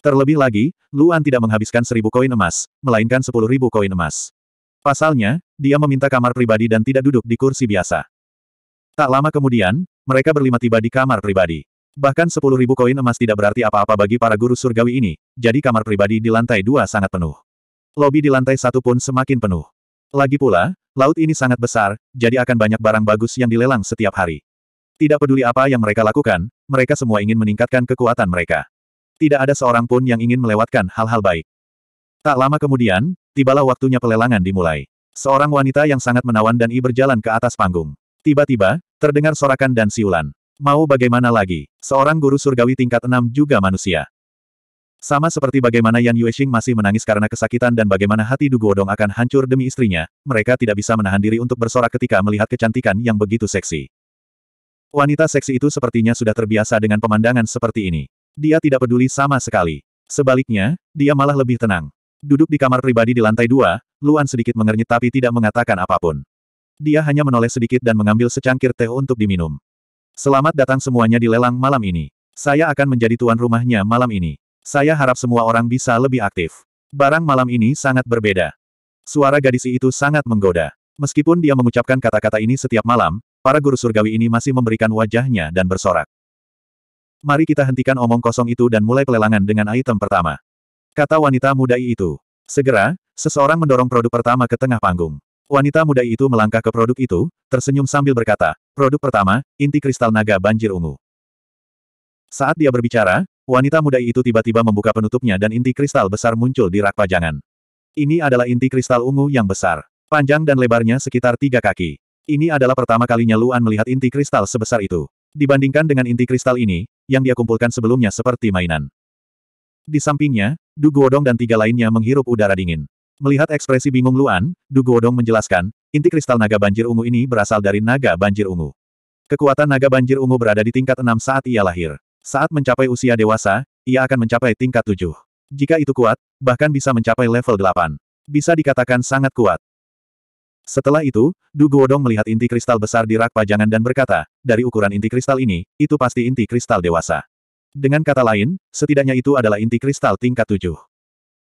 Terlebih lagi, Luan tidak menghabiskan seribu koin emas, melainkan sepuluh ribu koin emas. Pasalnya, dia meminta kamar pribadi dan tidak duduk di kursi biasa. Tak lama kemudian, mereka berlima tiba di kamar pribadi. Bahkan sepuluh ribu koin emas tidak berarti apa-apa bagi para guru surgawi ini, jadi kamar pribadi di lantai dua sangat penuh. Lobi di lantai satu pun semakin penuh. Lagi pula, laut ini sangat besar, jadi akan banyak barang bagus yang dilelang setiap hari. Tidak peduli apa yang mereka lakukan, mereka semua ingin meningkatkan kekuatan mereka. Tidak ada seorang pun yang ingin melewatkan hal-hal baik. Tak lama kemudian, tibalah waktunya pelelangan dimulai. Seorang wanita yang sangat menawan dan I berjalan ke atas panggung. Tiba-tiba, terdengar sorakan dan siulan. Mau bagaimana lagi? Seorang guru surgawi tingkat enam juga manusia. Sama seperti bagaimana Yan Yuexing masih menangis karena kesakitan dan bagaimana hati Du Guodong akan hancur demi istrinya, mereka tidak bisa menahan diri untuk bersorak ketika melihat kecantikan yang begitu seksi. Wanita seksi itu sepertinya sudah terbiasa dengan pemandangan seperti ini. Dia tidak peduli sama sekali. Sebaliknya, dia malah lebih tenang. Duduk di kamar pribadi di lantai dua, Luan sedikit mengernyit tapi tidak mengatakan apapun. Dia hanya menoleh sedikit dan mengambil secangkir teh untuk diminum. Selamat datang semuanya di lelang malam ini. Saya akan menjadi tuan rumahnya malam ini. Saya harap semua orang bisa lebih aktif. Barang malam ini sangat berbeda. Suara gadis itu sangat menggoda. Meskipun dia mengucapkan kata-kata ini setiap malam, para guru surgawi ini masih memberikan wajahnya dan bersorak. Mari kita hentikan omong kosong itu dan mulai pelelangan dengan item pertama. Kata wanita muda itu. Segera, seseorang mendorong produk pertama ke tengah panggung. Wanita muda itu melangkah ke produk itu, tersenyum sambil berkata, produk pertama, inti kristal naga banjir ungu. Saat dia berbicara, wanita muda itu tiba-tiba membuka penutupnya dan inti kristal besar muncul di rak pajangan. Ini adalah inti kristal ungu yang besar. Panjang dan lebarnya sekitar tiga kaki. Ini adalah pertama kalinya Luan melihat inti kristal sebesar itu. Dibandingkan dengan inti kristal ini, yang dia kumpulkan sebelumnya seperti mainan. Di sampingnya, Du Guodong dan tiga lainnya menghirup udara dingin. Melihat ekspresi bingung Luan, Du Guodong menjelaskan, inti kristal naga banjir ungu ini berasal dari naga banjir ungu. Kekuatan naga banjir ungu berada di tingkat enam saat ia lahir. Saat mencapai usia dewasa, ia akan mencapai tingkat tujuh. Jika itu kuat, bahkan bisa mencapai level delapan. Bisa dikatakan sangat kuat. Setelah itu, Du Guodong melihat inti kristal besar di rak pajangan dan berkata, dari ukuran inti kristal ini, itu pasti inti kristal dewasa. Dengan kata lain, setidaknya itu adalah inti kristal tingkat tujuh.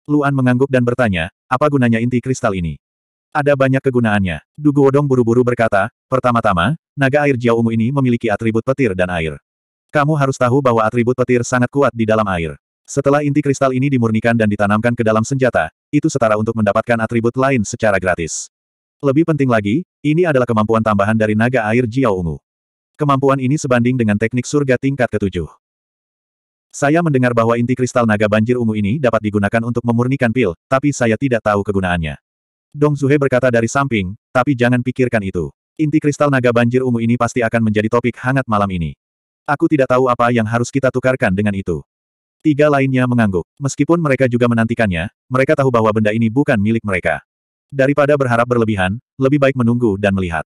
Luan mengangguk dan bertanya, apa gunanya inti kristal ini? Ada banyak kegunaannya. Du Guodong buru-buru berkata, pertama-tama, naga air Jiao ungu ini memiliki atribut petir dan air. Kamu harus tahu bahwa atribut petir sangat kuat di dalam air. Setelah inti kristal ini dimurnikan dan ditanamkan ke dalam senjata, itu setara untuk mendapatkan atribut lain secara gratis. Lebih penting lagi, ini adalah kemampuan tambahan dari naga air Jiao Ungu. Kemampuan ini sebanding dengan teknik surga tingkat ketujuh. Saya mendengar bahwa inti kristal naga banjir ungu ini dapat digunakan untuk memurnikan pil, tapi saya tidak tahu kegunaannya. Dong Zuhe berkata dari samping, tapi jangan pikirkan itu. Inti kristal naga banjir ungu ini pasti akan menjadi topik hangat malam ini. Aku tidak tahu apa yang harus kita tukarkan dengan itu. Tiga lainnya mengangguk. Meskipun mereka juga menantikannya, mereka tahu bahwa benda ini bukan milik mereka. Daripada berharap berlebihan, lebih baik menunggu dan melihat.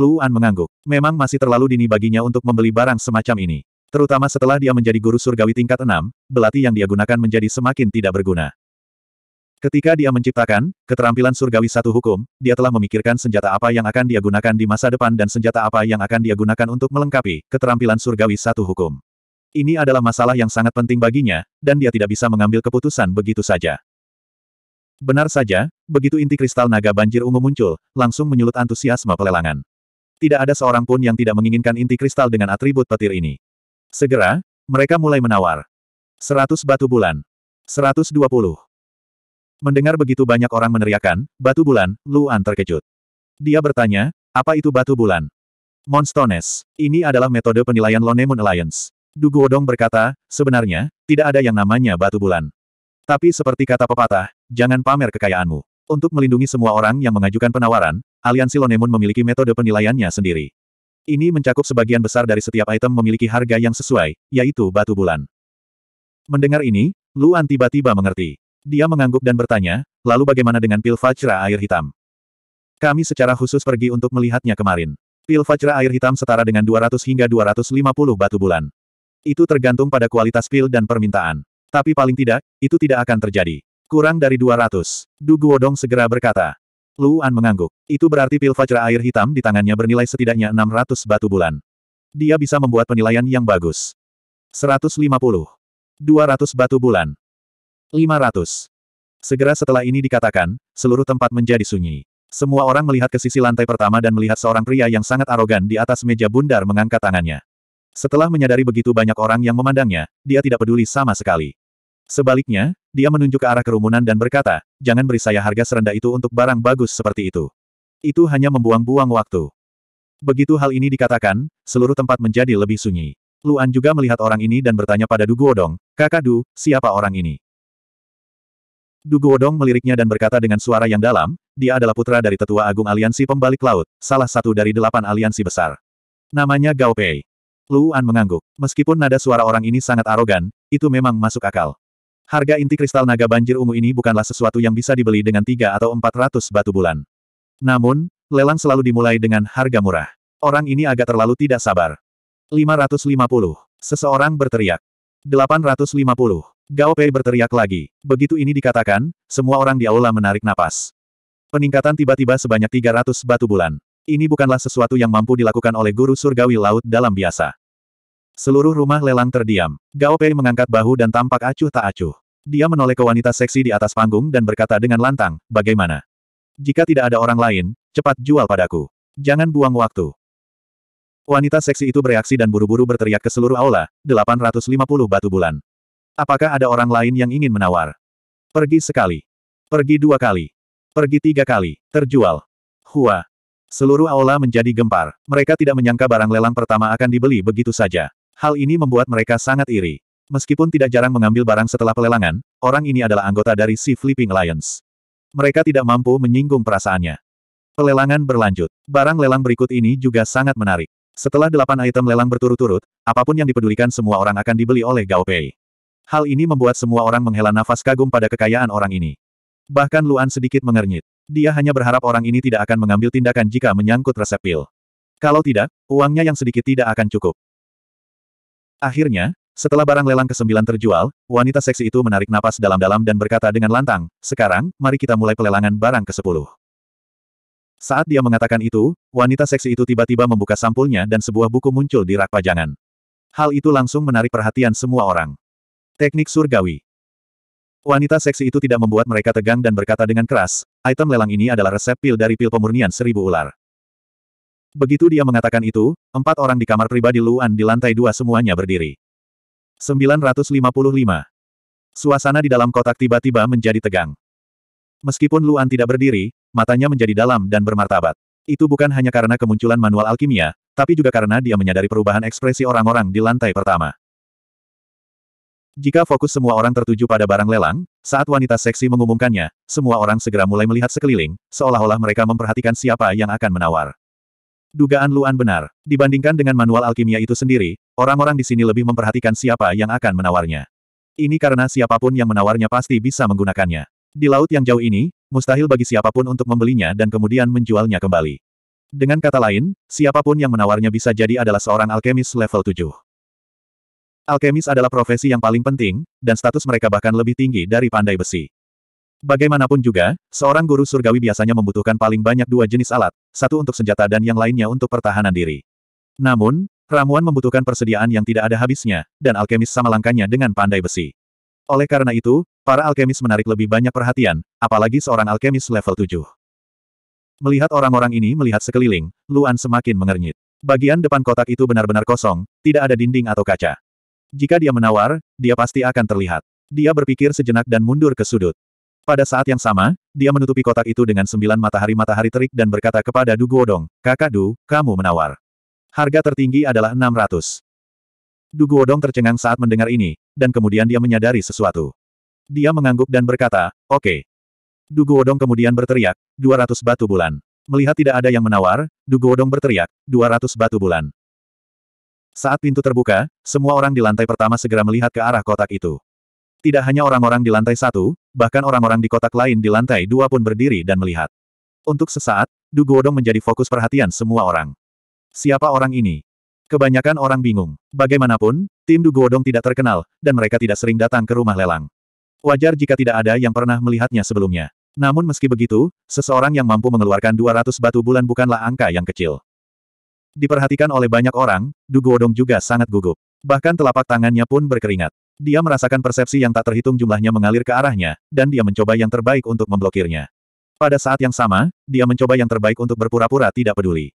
Luan mengangguk. Memang masih terlalu dini baginya untuk membeli barang semacam ini. Terutama setelah dia menjadi guru surgawi tingkat 6, belati yang dia gunakan menjadi semakin tidak berguna. Ketika dia menciptakan keterampilan surgawi satu hukum, dia telah memikirkan senjata apa yang akan dia gunakan di masa depan dan senjata apa yang akan dia gunakan untuk melengkapi keterampilan surgawi satu hukum. Ini adalah masalah yang sangat penting baginya, dan dia tidak bisa mengambil keputusan begitu saja. Benar saja, begitu inti kristal naga banjir ungu muncul, langsung menyulut antusiasme pelelangan. Tidak ada seorang pun yang tidak menginginkan inti kristal dengan atribut petir ini. Segera, mereka mulai menawar. 100 batu bulan. 120. Mendengar begitu banyak orang meneriakan, batu bulan, Luan terkejut. Dia bertanya, apa itu batu bulan? Monstones, ini adalah metode penilaian Lone Moon Alliance. Duguodong berkata, sebenarnya, tidak ada yang namanya batu bulan. Tapi seperti kata pepatah, jangan pamer kekayaanmu. Untuk melindungi semua orang yang mengajukan penawaran, aliansi Lonemon memiliki metode penilaiannya sendiri. Ini mencakup sebagian besar dari setiap item memiliki harga yang sesuai, yaitu batu bulan. Mendengar ini, Luan tiba-tiba mengerti. Dia mengangguk dan bertanya, lalu bagaimana dengan pil Fajra air hitam? Kami secara khusus pergi untuk melihatnya kemarin. Pil Fajra air hitam setara dengan 200 hingga 250 batu bulan. Itu tergantung pada kualitas pil dan permintaan. Tapi paling tidak, itu tidak akan terjadi. Kurang dari 200. Du Guodong segera berkata. Luan mengangguk. Itu berarti pil fajra air hitam di tangannya bernilai setidaknya 600 batu bulan. Dia bisa membuat penilaian yang bagus. 150. 200 batu bulan. 500. Segera setelah ini dikatakan, seluruh tempat menjadi sunyi. Semua orang melihat ke sisi lantai pertama dan melihat seorang pria yang sangat arogan di atas meja bundar mengangkat tangannya. Setelah menyadari begitu banyak orang yang memandangnya, dia tidak peduli sama sekali. Sebaliknya, dia menunjuk ke arah kerumunan dan berkata, jangan beri saya harga serendah itu untuk barang bagus seperti itu. Itu hanya membuang-buang waktu. Begitu hal ini dikatakan, seluruh tempat menjadi lebih sunyi. Luan juga melihat orang ini dan bertanya pada Duguodong, kakak Du, siapa orang ini? Duguodong meliriknya dan berkata dengan suara yang dalam, dia adalah putra dari Tetua Agung Aliansi Pembalik Laut, salah satu dari delapan aliansi besar. Namanya Gao Pei. Luan mengangguk. Meskipun nada suara orang ini sangat arogan, itu memang masuk akal. Harga inti kristal naga banjir ungu ini bukanlah sesuatu yang bisa dibeli dengan tiga atau empat ratus batu bulan. Namun, lelang selalu dimulai dengan harga murah. Orang ini agak terlalu tidak sabar. 550. Seseorang berteriak. 850. Gao Pei berteriak lagi. Begitu ini dikatakan, semua orang di aula menarik napas. Peningkatan tiba-tiba sebanyak 300 batu bulan. Ini bukanlah sesuatu yang mampu dilakukan oleh guru surgawi laut dalam biasa. Seluruh rumah lelang terdiam. Gao Pei mengangkat bahu dan tampak acuh tak acuh. Dia menoleh ke wanita seksi di atas panggung dan berkata dengan lantang, bagaimana? Jika tidak ada orang lain, cepat jual padaku. Jangan buang waktu. Wanita seksi itu bereaksi dan buru-buru berteriak ke seluruh aula, 850 batu bulan. Apakah ada orang lain yang ingin menawar? Pergi sekali. Pergi dua kali. Pergi tiga kali. Terjual. Hua. Seluruh aula menjadi gempar. Mereka tidak menyangka barang lelang pertama akan dibeli begitu saja. Hal ini membuat mereka sangat iri. Meskipun tidak jarang mengambil barang setelah pelelangan, orang ini adalah anggota dari Sea Flipping Alliance. Mereka tidak mampu menyinggung perasaannya. Pelelangan berlanjut. Barang lelang berikut ini juga sangat menarik. Setelah delapan item lelang berturut-turut, apapun yang dipedulikan semua orang akan dibeli oleh Gao Pei. Hal ini membuat semua orang menghela nafas kagum pada kekayaan orang ini. Bahkan Luan sedikit mengernyit. Dia hanya berharap orang ini tidak akan mengambil tindakan jika menyangkut resep pil. Kalau tidak, uangnya yang sedikit tidak akan cukup. Akhirnya, setelah barang lelang ke-9 terjual, wanita seksi itu menarik napas dalam-dalam dan berkata dengan lantang, sekarang, mari kita mulai pelelangan barang ke-10. Saat dia mengatakan itu, wanita seksi itu tiba-tiba membuka sampulnya dan sebuah buku muncul di rak pajangan. Hal itu langsung menarik perhatian semua orang. Teknik surgawi. Wanita seksi itu tidak membuat mereka tegang dan berkata dengan keras, item lelang ini adalah resep pil dari pil pemurnian seribu ular. Begitu dia mengatakan itu, empat orang di kamar pribadi Luan di lantai dua semuanya berdiri. 955. Suasana di dalam kotak tiba-tiba menjadi tegang. Meskipun Luan tidak berdiri, matanya menjadi dalam dan bermartabat. Itu bukan hanya karena kemunculan manual alkimia, tapi juga karena dia menyadari perubahan ekspresi orang-orang di lantai pertama. Jika fokus semua orang tertuju pada barang lelang, saat wanita seksi mengumumkannya, semua orang segera mulai melihat sekeliling, seolah-olah mereka memperhatikan siapa yang akan menawar. Dugaan Luan benar. Dibandingkan dengan manual alkimia itu sendiri, orang-orang di sini lebih memperhatikan siapa yang akan menawarnya. Ini karena siapapun yang menawarnya pasti bisa menggunakannya. Di laut yang jauh ini, mustahil bagi siapapun untuk membelinya dan kemudian menjualnya kembali. Dengan kata lain, siapapun yang menawarnya bisa jadi adalah seorang alkemis level 7. Alkemis adalah profesi yang paling penting, dan status mereka bahkan lebih tinggi dari pandai besi. Bagaimanapun juga, seorang guru surgawi biasanya membutuhkan paling banyak dua jenis alat, satu untuk senjata dan yang lainnya untuk pertahanan diri. Namun, ramuan membutuhkan persediaan yang tidak ada habisnya, dan alkemis sama langkahnya dengan pandai besi. Oleh karena itu, para alkemis menarik lebih banyak perhatian, apalagi seorang alkemis level 7. Melihat orang-orang ini melihat sekeliling, Luan semakin mengernyit. Bagian depan kotak itu benar-benar kosong, tidak ada dinding atau kaca. Jika dia menawar, dia pasti akan terlihat. Dia berpikir sejenak dan mundur ke sudut. Pada saat yang sama, dia menutupi kotak itu dengan sembilan matahari-matahari terik dan berkata kepada Du Guodong, Kakak Du, kamu menawar. Harga tertinggi adalah 600. Du Guodong tercengang saat mendengar ini, dan kemudian dia menyadari sesuatu. Dia mengangguk dan berkata, oke. Okay. Du Guodong kemudian berteriak, 200 batu bulan. Melihat tidak ada yang menawar, Du Guodong berteriak, 200 batu bulan. Saat pintu terbuka, semua orang di lantai pertama segera melihat ke arah kotak itu. Tidak hanya orang-orang di lantai satu, bahkan orang-orang di kotak lain di lantai dua pun berdiri dan melihat. Untuk sesaat, Du Guodong menjadi fokus perhatian semua orang. Siapa orang ini? Kebanyakan orang bingung. Bagaimanapun, tim Du Guodong tidak terkenal, dan mereka tidak sering datang ke rumah lelang. Wajar jika tidak ada yang pernah melihatnya sebelumnya. Namun meski begitu, seseorang yang mampu mengeluarkan 200 batu bulan bukanlah angka yang kecil. Diperhatikan oleh banyak orang, Du Guodong juga sangat gugup. Bahkan telapak tangannya pun berkeringat. Dia merasakan persepsi yang tak terhitung jumlahnya mengalir ke arahnya, dan dia mencoba yang terbaik untuk memblokirnya. Pada saat yang sama, dia mencoba yang terbaik untuk berpura-pura tidak peduli.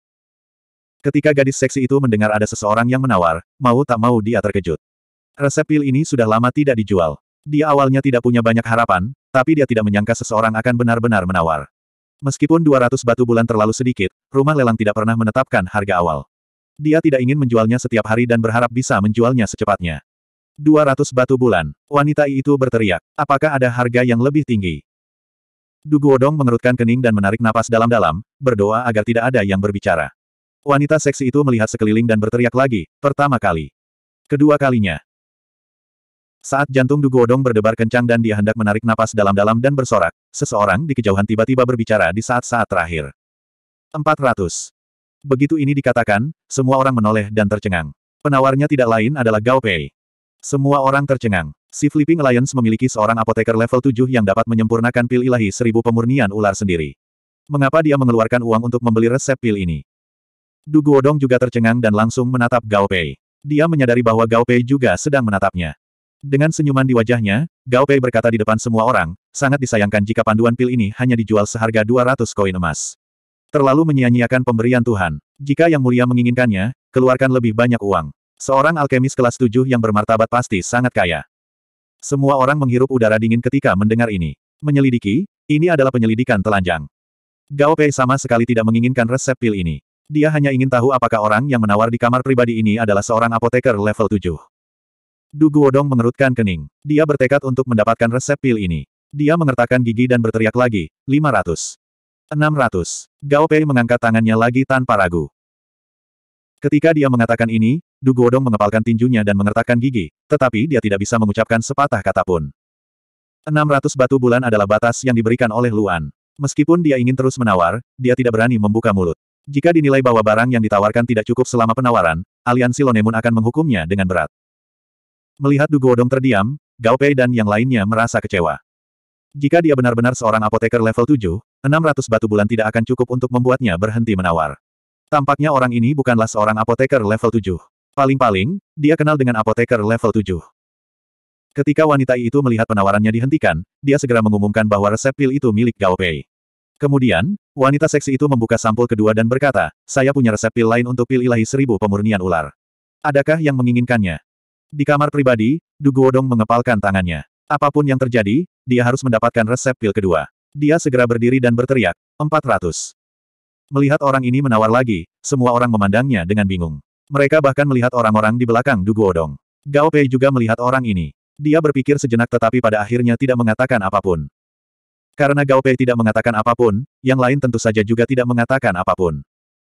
Ketika gadis seksi itu mendengar ada seseorang yang menawar, mau tak mau dia terkejut. Resep pil ini sudah lama tidak dijual. Dia awalnya tidak punya banyak harapan, tapi dia tidak menyangka seseorang akan benar-benar menawar. Meskipun 200 batu bulan terlalu sedikit, rumah lelang tidak pernah menetapkan harga awal. Dia tidak ingin menjualnya setiap hari dan berharap bisa menjualnya secepatnya. 200 batu bulan. Wanita itu berteriak. Apakah ada harga yang lebih tinggi? Du Guodong mengerutkan kening dan menarik napas dalam-dalam, berdoa agar tidak ada yang berbicara. Wanita seksi itu melihat sekeliling dan berteriak lagi, pertama kali. Kedua kalinya. Saat jantung Du Guodong berdebar kencang dan dia hendak menarik napas dalam-dalam dan bersorak, seseorang di kejauhan tiba-tiba berbicara di saat-saat terakhir. 400. Begitu ini dikatakan, semua orang menoleh dan tercengang. Penawarnya tidak lain adalah Gao Pei. Semua orang tercengang. Si Flipping Alliance memiliki seorang apoteker level 7 yang dapat menyempurnakan pil ilahi seribu pemurnian ular sendiri. Mengapa dia mengeluarkan uang untuk membeli resep pil ini? Du Guodong juga tercengang dan langsung menatap Gao Pei. Dia menyadari bahwa Gao Pei juga sedang menatapnya. Dengan senyuman di wajahnya, Gao Pei berkata di depan semua orang, sangat disayangkan jika panduan pil ini hanya dijual seharga 200 koin emas. Terlalu menyia-nyiakan pemberian Tuhan. Jika Yang Mulia menginginkannya, keluarkan lebih banyak uang. Seorang alkemis kelas tujuh yang bermartabat pasti sangat kaya. Semua orang menghirup udara dingin ketika mendengar ini. Menyelidiki, ini adalah penyelidikan telanjang. Gao Pei sama sekali tidak menginginkan resep pil ini. Dia hanya ingin tahu apakah orang yang menawar di kamar pribadi ini adalah seorang apoteker level 7. Du Guodong mengerutkan kening. Dia bertekad untuk mendapatkan resep pil ini. Dia mengertakkan gigi dan berteriak lagi, 500. 600. Gao Pei mengangkat tangannya lagi tanpa ragu. Ketika dia mengatakan ini, Du Guodong mengepalkan tinjunya dan mengertakkan gigi, tetapi dia tidak bisa mengucapkan sepatah kata pun. 600 batu bulan adalah batas yang diberikan oleh Luan. Meskipun dia ingin terus menawar, dia tidak berani membuka mulut. Jika dinilai bahwa barang yang ditawarkan tidak cukup selama penawaran, aliansi Lonemun akan menghukumnya dengan berat. Melihat Du Guodong terdiam, Gao Pei dan yang lainnya merasa kecewa. Jika dia benar-benar seorang apoteker level 7, 600 batu bulan tidak akan cukup untuk membuatnya berhenti menawar. Tampaknya orang ini bukanlah seorang apoteker level 7. Paling-paling, dia kenal dengan apoteker level 7. Ketika wanita itu melihat penawarannya dihentikan, dia segera mengumumkan bahwa resep pil itu milik Gao Pei. Kemudian, wanita seksi itu membuka sampul kedua dan berkata, saya punya resep pil lain untuk pil ilahi seribu pemurnian ular. Adakah yang menginginkannya? Di kamar pribadi, Du Guodong mengepalkan tangannya. Apapun yang terjadi, dia harus mendapatkan resep pil kedua. Dia segera berdiri dan berteriak, 400. Melihat orang ini menawar lagi, semua orang memandangnya dengan bingung. Mereka bahkan melihat orang-orang di belakang Dugu Odong. Gao Pei juga melihat orang ini. Dia berpikir sejenak tetapi pada akhirnya tidak mengatakan apapun. Karena Gao Pei tidak mengatakan apapun, yang lain tentu saja juga tidak mengatakan apapun.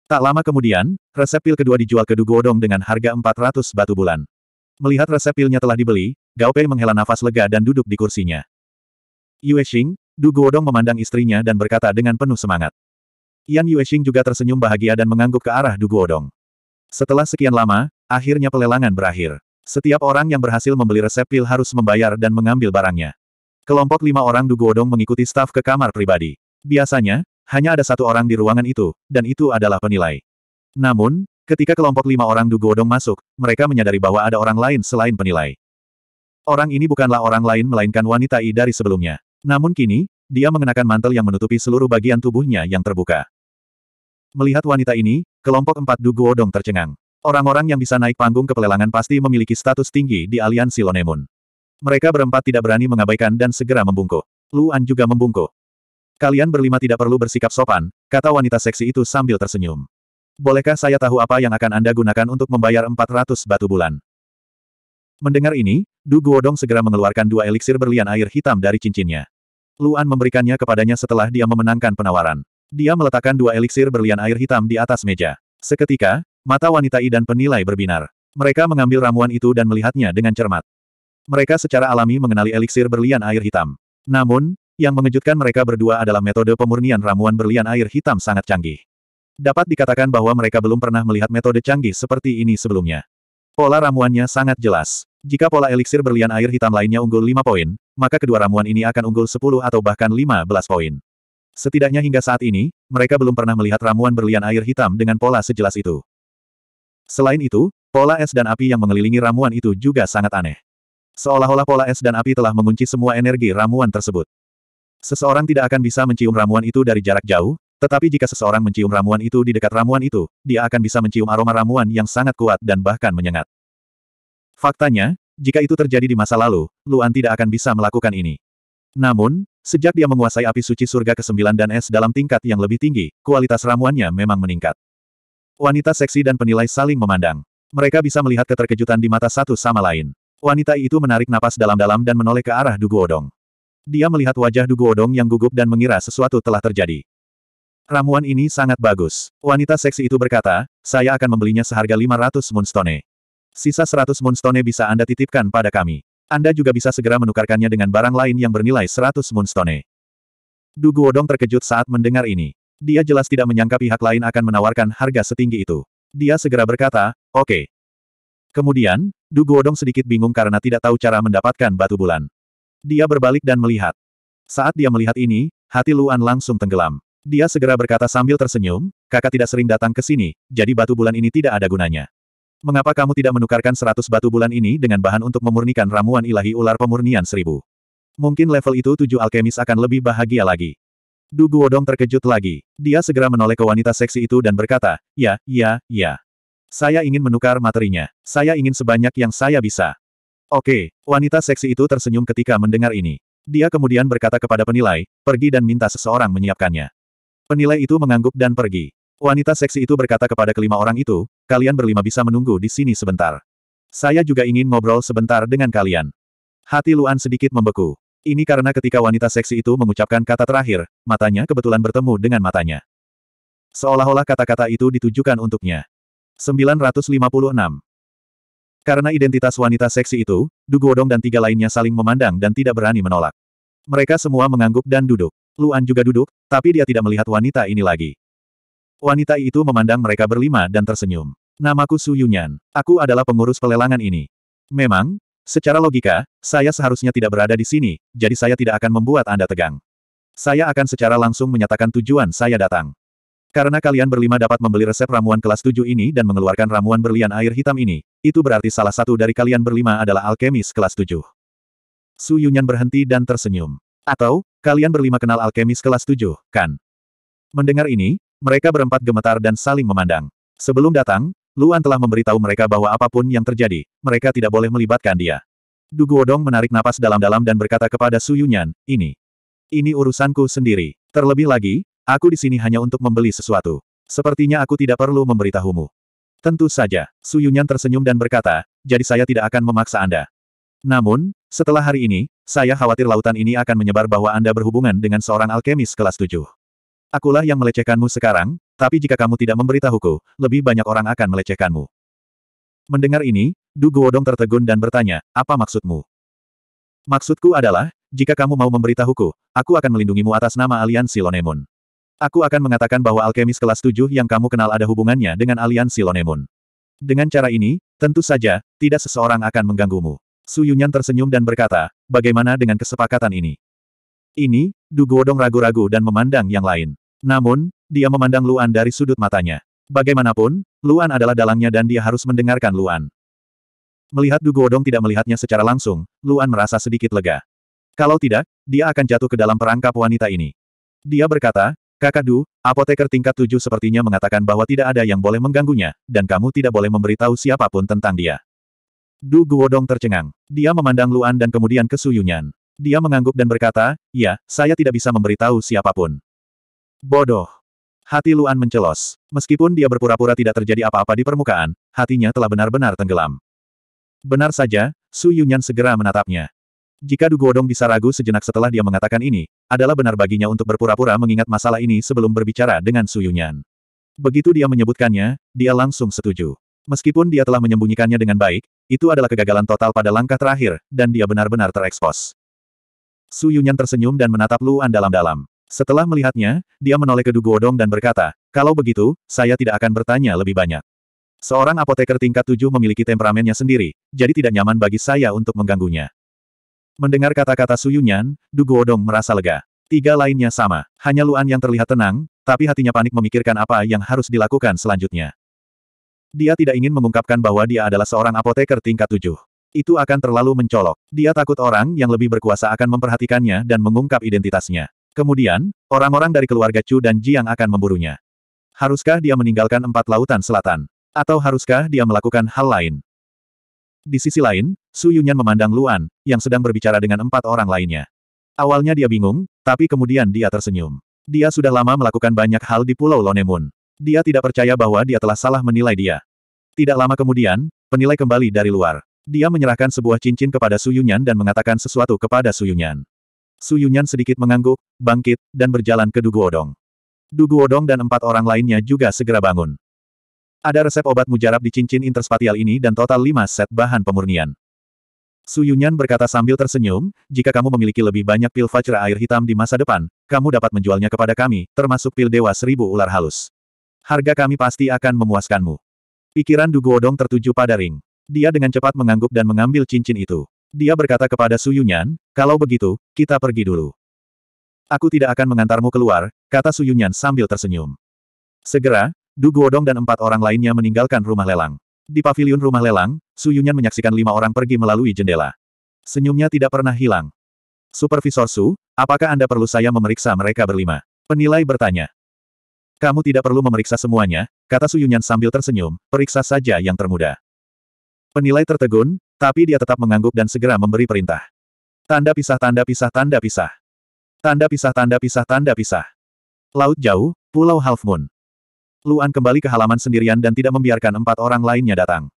Tak lama kemudian, resep pil kedua dijual ke Dugu Odong dengan harga 400 batu bulan. Melihat resep pilnya telah dibeli, Gao Pei menghela nafas lega dan duduk di kursinya. Yue Xing, Dugu Odong memandang istrinya dan berkata dengan penuh semangat. Yan Yuexing juga tersenyum bahagia dan mengangguk ke arah Dugu Odong. Setelah sekian lama, akhirnya pelelangan berakhir. Setiap orang yang berhasil membeli resep pil harus membayar dan mengambil barangnya. Kelompok lima orang Duguodong mengikuti staf ke kamar pribadi. Biasanya, hanya ada satu orang di ruangan itu, dan itu adalah penilai. Namun, ketika kelompok lima orang Duguodong masuk, mereka menyadari bahwa ada orang lain selain penilai. Orang ini bukanlah orang lain melainkan wanita I dari sebelumnya. Namun kini, dia mengenakan mantel yang menutupi seluruh bagian tubuhnya yang terbuka. Melihat wanita ini, Kelompok empat Du Guodong tercengang. Orang-orang yang bisa naik panggung ke pelelangan pasti memiliki status tinggi di aliansi Lonemun. Mereka berempat tidak berani mengabaikan dan segera membungkuk. Luan juga membungkuk. Kalian berlima tidak perlu bersikap sopan, kata wanita seksi itu sambil tersenyum. Bolehkah saya tahu apa yang akan Anda gunakan untuk membayar 400 batu bulan? Mendengar ini, Du Guodong segera mengeluarkan dua eliksir berlian air hitam dari cincinnya. Luan memberikannya kepadanya setelah dia memenangkan penawaran. Dia meletakkan dua eliksir berlian air hitam di atas meja. Seketika, mata wanita Idan dan penilai berbinar. Mereka mengambil ramuan itu dan melihatnya dengan cermat. Mereka secara alami mengenali eliksir berlian air hitam. Namun, yang mengejutkan mereka berdua adalah metode pemurnian ramuan berlian air hitam sangat canggih. Dapat dikatakan bahwa mereka belum pernah melihat metode canggih seperti ini sebelumnya. Pola ramuannya sangat jelas. Jika pola eliksir berlian air hitam lainnya unggul 5 poin, maka kedua ramuan ini akan unggul 10 atau bahkan 15 poin. Setidaknya hingga saat ini, mereka belum pernah melihat ramuan berlian air hitam dengan pola sejelas itu. Selain itu, pola es dan api yang mengelilingi ramuan itu juga sangat aneh. Seolah-olah pola es dan api telah mengunci semua energi ramuan tersebut. Seseorang tidak akan bisa mencium ramuan itu dari jarak jauh, tetapi jika seseorang mencium ramuan itu di dekat ramuan itu, dia akan bisa mencium aroma ramuan yang sangat kuat dan bahkan menyengat. Faktanya, jika itu terjadi di masa lalu, Luan tidak akan bisa melakukan ini. Namun, sejak dia menguasai api suci surga ke-9 dan es dalam tingkat yang lebih tinggi, kualitas ramuannya memang meningkat. Wanita seksi dan penilai saling memandang. Mereka bisa melihat keterkejutan di mata satu sama lain. Wanita itu menarik napas dalam-dalam dan menoleh ke arah Dugu Odong. Dia melihat wajah Dugu Odong yang gugup dan mengira sesuatu telah terjadi. Ramuan ini sangat bagus. Wanita seksi itu berkata, saya akan membelinya seharga 500 moonstone. Sisa 100 moonstone bisa Anda titipkan pada kami. Anda juga bisa segera menukarkannya dengan barang lain yang bernilai 100 moonstone. Duguodong Guodong terkejut saat mendengar ini. Dia jelas tidak menyangka pihak lain akan menawarkan harga setinggi itu. Dia segera berkata, oke. Okay. Kemudian, Duguodong Guodong sedikit bingung karena tidak tahu cara mendapatkan batu bulan. Dia berbalik dan melihat. Saat dia melihat ini, hati Luan langsung tenggelam. Dia segera berkata sambil tersenyum, kakak tidak sering datang ke sini, jadi batu bulan ini tidak ada gunanya mengapa kamu tidak menukarkan seratus batu bulan ini dengan bahan untuk memurnikan ramuan ilahi ular pemurnian seribu? Mungkin level itu tujuh alkemis akan lebih bahagia lagi. Du Guodong terkejut lagi. Dia segera menoleh ke wanita seksi itu dan berkata, ya, ya, ya. Saya ingin menukar materinya. Saya ingin sebanyak yang saya bisa. Oke, wanita seksi itu tersenyum ketika mendengar ini. Dia kemudian berkata kepada penilai, pergi dan minta seseorang menyiapkannya. Penilai itu mengangguk dan pergi. Wanita seksi itu berkata kepada kelima orang itu, kalian berlima bisa menunggu di sini sebentar. Saya juga ingin ngobrol sebentar dengan kalian. Hati Luan sedikit membeku. Ini karena ketika wanita seksi itu mengucapkan kata terakhir, matanya kebetulan bertemu dengan matanya. Seolah-olah kata-kata itu ditujukan untuknya. 956. Karena identitas wanita seksi itu, Duguodong dan tiga lainnya saling memandang dan tidak berani menolak. Mereka semua mengangguk dan duduk. Luan juga duduk, tapi dia tidak melihat wanita ini lagi. Wanita itu memandang mereka berlima dan tersenyum. Namaku Su Yunyan. Aku adalah pengurus pelelangan ini. Memang, secara logika, saya seharusnya tidak berada di sini, jadi saya tidak akan membuat Anda tegang. Saya akan secara langsung menyatakan tujuan saya datang. Karena kalian berlima dapat membeli resep ramuan kelas 7 ini dan mengeluarkan ramuan berlian air hitam ini, itu berarti salah satu dari kalian berlima adalah alkemis kelas 7. Su Yunyan berhenti dan tersenyum. Atau, kalian berlima kenal alkemis kelas 7, kan? Mendengar ini, mereka berempat gemetar dan saling memandang. Sebelum datang, Luan telah memberitahu mereka bahwa apapun yang terjadi, mereka tidak boleh melibatkan dia. Duguodong menarik napas dalam-dalam dan berkata kepada Su Yunyan, ini. Ini urusanku sendiri. Terlebih lagi, aku di sini hanya untuk membeli sesuatu. Sepertinya aku tidak perlu memberitahumu. Tentu saja, Su Yunyan tersenyum dan berkata, jadi saya tidak akan memaksa Anda. Namun, setelah hari ini, saya khawatir lautan ini akan menyebar bahwa Anda berhubungan dengan seorang alkemis kelas 7. Akulah yang melecehkanmu sekarang, tapi jika kamu tidak memberitahuku, lebih banyak orang akan melecehkanmu. Mendengar ini, Du Guodong tertegun dan bertanya, apa maksudmu? Maksudku adalah, jika kamu mau memberitahuku, aku akan melindungimu atas nama aliansi Lonemon. Aku akan mengatakan bahwa alkemis kelas 7 yang kamu kenal ada hubungannya dengan aliansi Lonemon. Dengan cara ini, tentu saja, tidak seseorang akan mengganggumu. Suyunyan tersenyum dan berkata, bagaimana dengan kesepakatan ini? Ini, Duguodong ragu-ragu dan memandang yang lain. Namun, dia memandang Luan dari sudut matanya. Bagaimanapun, Luan adalah dalangnya dan dia harus mendengarkan Luan. Melihat Duguodong tidak melihatnya secara langsung, Luan merasa sedikit lega. Kalau tidak, dia akan jatuh ke dalam perangkap wanita ini. Dia berkata, Kakak Du, apoteker tingkat tujuh sepertinya mengatakan bahwa tidak ada yang boleh mengganggunya, dan kamu tidak boleh memberitahu siapapun tentang dia. Du Guodong tercengang. Dia memandang Luan dan kemudian ke Suyunyan. Dia mengangguk dan berkata, ya, saya tidak bisa memberitahu siapapun. Bodoh. Hati Luan mencelos. Meskipun dia berpura-pura tidak terjadi apa-apa di permukaan, hatinya telah benar-benar tenggelam. Benar saja, Su Yunyan segera menatapnya. Jika Du Dugodong bisa ragu sejenak setelah dia mengatakan ini, adalah benar baginya untuk berpura-pura mengingat masalah ini sebelum berbicara dengan Su Yunyan. Begitu dia menyebutkannya, dia langsung setuju. Meskipun dia telah menyembunyikannya dengan baik, itu adalah kegagalan total pada langkah terakhir, dan dia benar-benar terekspos. Su Yunyan tersenyum dan menatap Luan dalam-dalam. Setelah melihatnya, dia menoleh ke Dugu Odong dan berkata, kalau begitu, saya tidak akan bertanya lebih banyak. Seorang apoteker tingkat tujuh memiliki temperamennya sendiri, jadi tidak nyaman bagi saya untuk mengganggunya. Mendengar kata-kata Su Yunyan, Dugu Odong merasa lega. Tiga lainnya sama, hanya Luan yang terlihat tenang, tapi hatinya panik memikirkan apa yang harus dilakukan selanjutnya. Dia tidak ingin mengungkapkan bahwa dia adalah seorang apoteker tingkat tujuh. Itu akan terlalu mencolok. Dia takut orang yang lebih berkuasa akan memperhatikannya dan mengungkap identitasnya. Kemudian, orang-orang dari keluarga Chu dan Jiang akan memburunya. Haruskah dia meninggalkan empat lautan selatan? Atau haruskah dia melakukan hal lain? Di sisi lain, Su Yunyan memandang Luan, yang sedang berbicara dengan empat orang lainnya. Awalnya dia bingung, tapi kemudian dia tersenyum. Dia sudah lama melakukan banyak hal di Pulau Lonemun. Dia tidak percaya bahwa dia telah salah menilai dia. Tidak lama kemudian, penilai kembali dari luar. Dia menyerahkan sebuah cincin kepada Su Yunyan dan mengatakan sesuatu kepada Su Yunyan. Su Yunyan sedikit mengangguk, bangkit, dan berjalan ke Dugu Odong. Dugu Odong dan empat orang lainnya juga segera bangun. Ada resep obat mujarab di cincin interspatial ini dan total lima set bahan pemurnian. Su Yunyan berkata sambil tersenyum, jika kamu memiliki lebih banyak pil fajra air hitam di masa depan, kamu dapat menjualnya kepada kami, termasuk pil dewa seribu ular halus. Harga kami pasti akan memuaskanmu. Pikiran Dugu Odong tertuju pada ring. Dia dengan cepat mengangguk dan mengambil cincin itu. Dia berkata kepada Su Yunyan, kalau begitu, kita pergi dulu. Aku tidak akan mengantarmu keluar, kata Su Yunyan sambil tersenyum. Segera, Du Guodong dan empat orang lainnya meninggalkan rumah lelang. Di pavilion rumah lelang, Su Yunyan menyaksikan lima orang pergi melalui jendela. Senyumnya tidak pernah hilang. Supervisor Su, apakah Anda perlu saya memeriksa mereka berlima? Penilai bertanya. Kamu tidak perlu memeriksa semuanya, kata Su Yunyan sambil tersenyum, periksa saja yang termuda. Penilai tertegun, tapi dia tetap mengangguk dan segera memberi perintah. Tanda pisah tanda pisah tanda pisah. Tanda pisah tanda pisah tanda pisah. Laut jauh, Pulau Half Moon. Luan kembali ke halaman sendirian dan tidak membiarkan empat orang lainnya datang.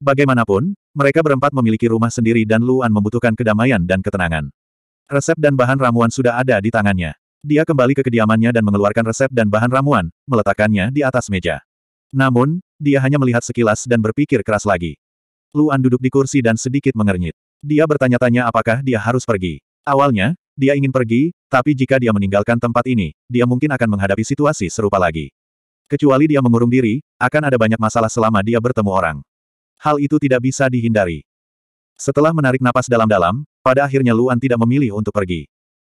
Bagaimanapun, mereka berempat memiliki rumah sendiri dan Luan membutuhkan kedamaian dan ketenangan. Resep dan bahan ramuan sudah ada di tangannya. Dia kembali ke kediamannya dan mengeluarkan resep dan bahan ramuan, meletakkannya di atas meja. Namun, dia hanya melihat sekilas dan berpikir keras lagi. Luan duduk di kursi dan sedikit mengernyit. Dia bertanya-tanya apakah dia harus pergi. Awalnya, dia ingin pergi, tapi jika dia meninggalkan tempat ini, dia mungkin akan menghadapi situasi serupa lagi. Kecuali dia mengurung diri, akan ada banyak masalah selama dia bertemu orang. Hal itu tidak bisa dihindari. Setelah menarik napas dalam-dalam, pada akhirnya Luan tidak memilih untuk pergi.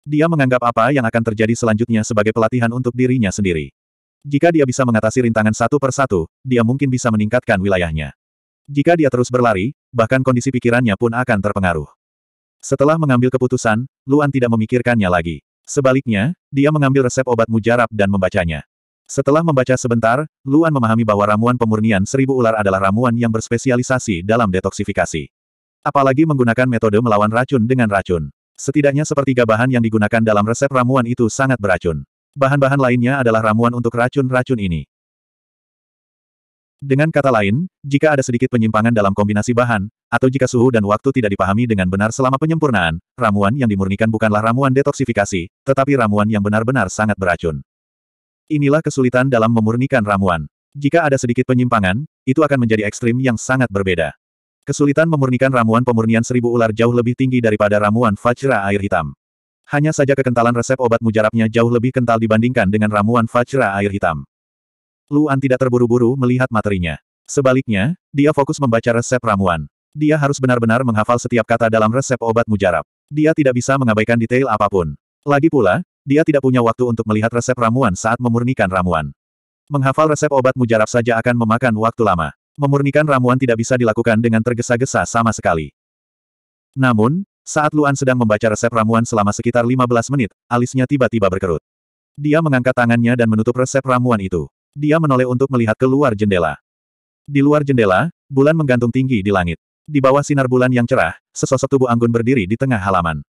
Dia menganggap apa yang akan terjadi selanjutnya sebagai pelatihan untuk dirinya sendiri. Jika dia bisa mengatasi rintangan satu persatu, dia mungkin bisa meningkatkan wilayahnya. Jika dia terus berlari, bahkan kondisi pikirannya pun akan terpengaruh. Setelah mengambil keputusan, Luan tidak memikirkannya lagi. Sebaliknya, dia mengambil resep obat mujarab dan membacanya. Setelah membaca sebentar, Luan memahami bahwa ramuan pemurnian seribu ular adalah ramuan yang berspesialisasi dalam detoksifikasi. Apalagi menggunakan metode melawan racun dengan racun. Setidaknya sepertiga bahan yang digunakan dalam resep ramuan itu sangat beracun. Bahan-bahan lainnya adalah ramuan untuk racun-racun ini. Dengan kata lain, jika ada sedikit penyimpangan dalam kombinasi bahan, atau jika suhu dan waktu tidak dipahami dengan benar selama penyempurnaan, ramuan yang dimurnikan bukanlah ramuan detoksifikasi, tetapi ramuan yang benar-benar sangat beracun. Inilah kesulitan dalam memurnikan ramuan. Jika ada sedikit penyimpangan, itu akan menjadi ekstrim yang sangat berbeda. Kesulitan memurnikan ramuan pemurnian seribu ular jauh lebih tinggi daripada ramuan Fajra air hitam. Hanya saja kekentalan resep obat mujarabnya jauh lebih kental dibandingkan dengan ramuan Fajra air hitam. Luan tidak terburu-buru melihat materinya. Sebaliknya, dia fokus membaca resep ramuan. Dia harus benar-benar menghafal setiap kata dalam resep obat mujarab. Dia tidak bisa mengabaikan detail apapun. Lagi pula, dia tidak punya waktu untuk melihat resep ramuan saat memurnikan ramuan. Menghafal resep obat mujarab saja akan memakan waktu lama. Memurnikan ramuan tidak bisa dilakukan dengan tergesa-gesa sama sekali. Namun, saat Luan sedang membaca resep ramuan selama sekitar 15 menit, alisnya tiba-tiba berkerut. Dia mengangkat tangannya dan menutup resep ramuan itu. Dia menoleh untuk melihat keluar jendela. Di luar jendela, bulan menggantung tinggi di langit. Di bawah sinar bulan yang cerah, sesosok tubuh Anggun berdiri di tengah halaman.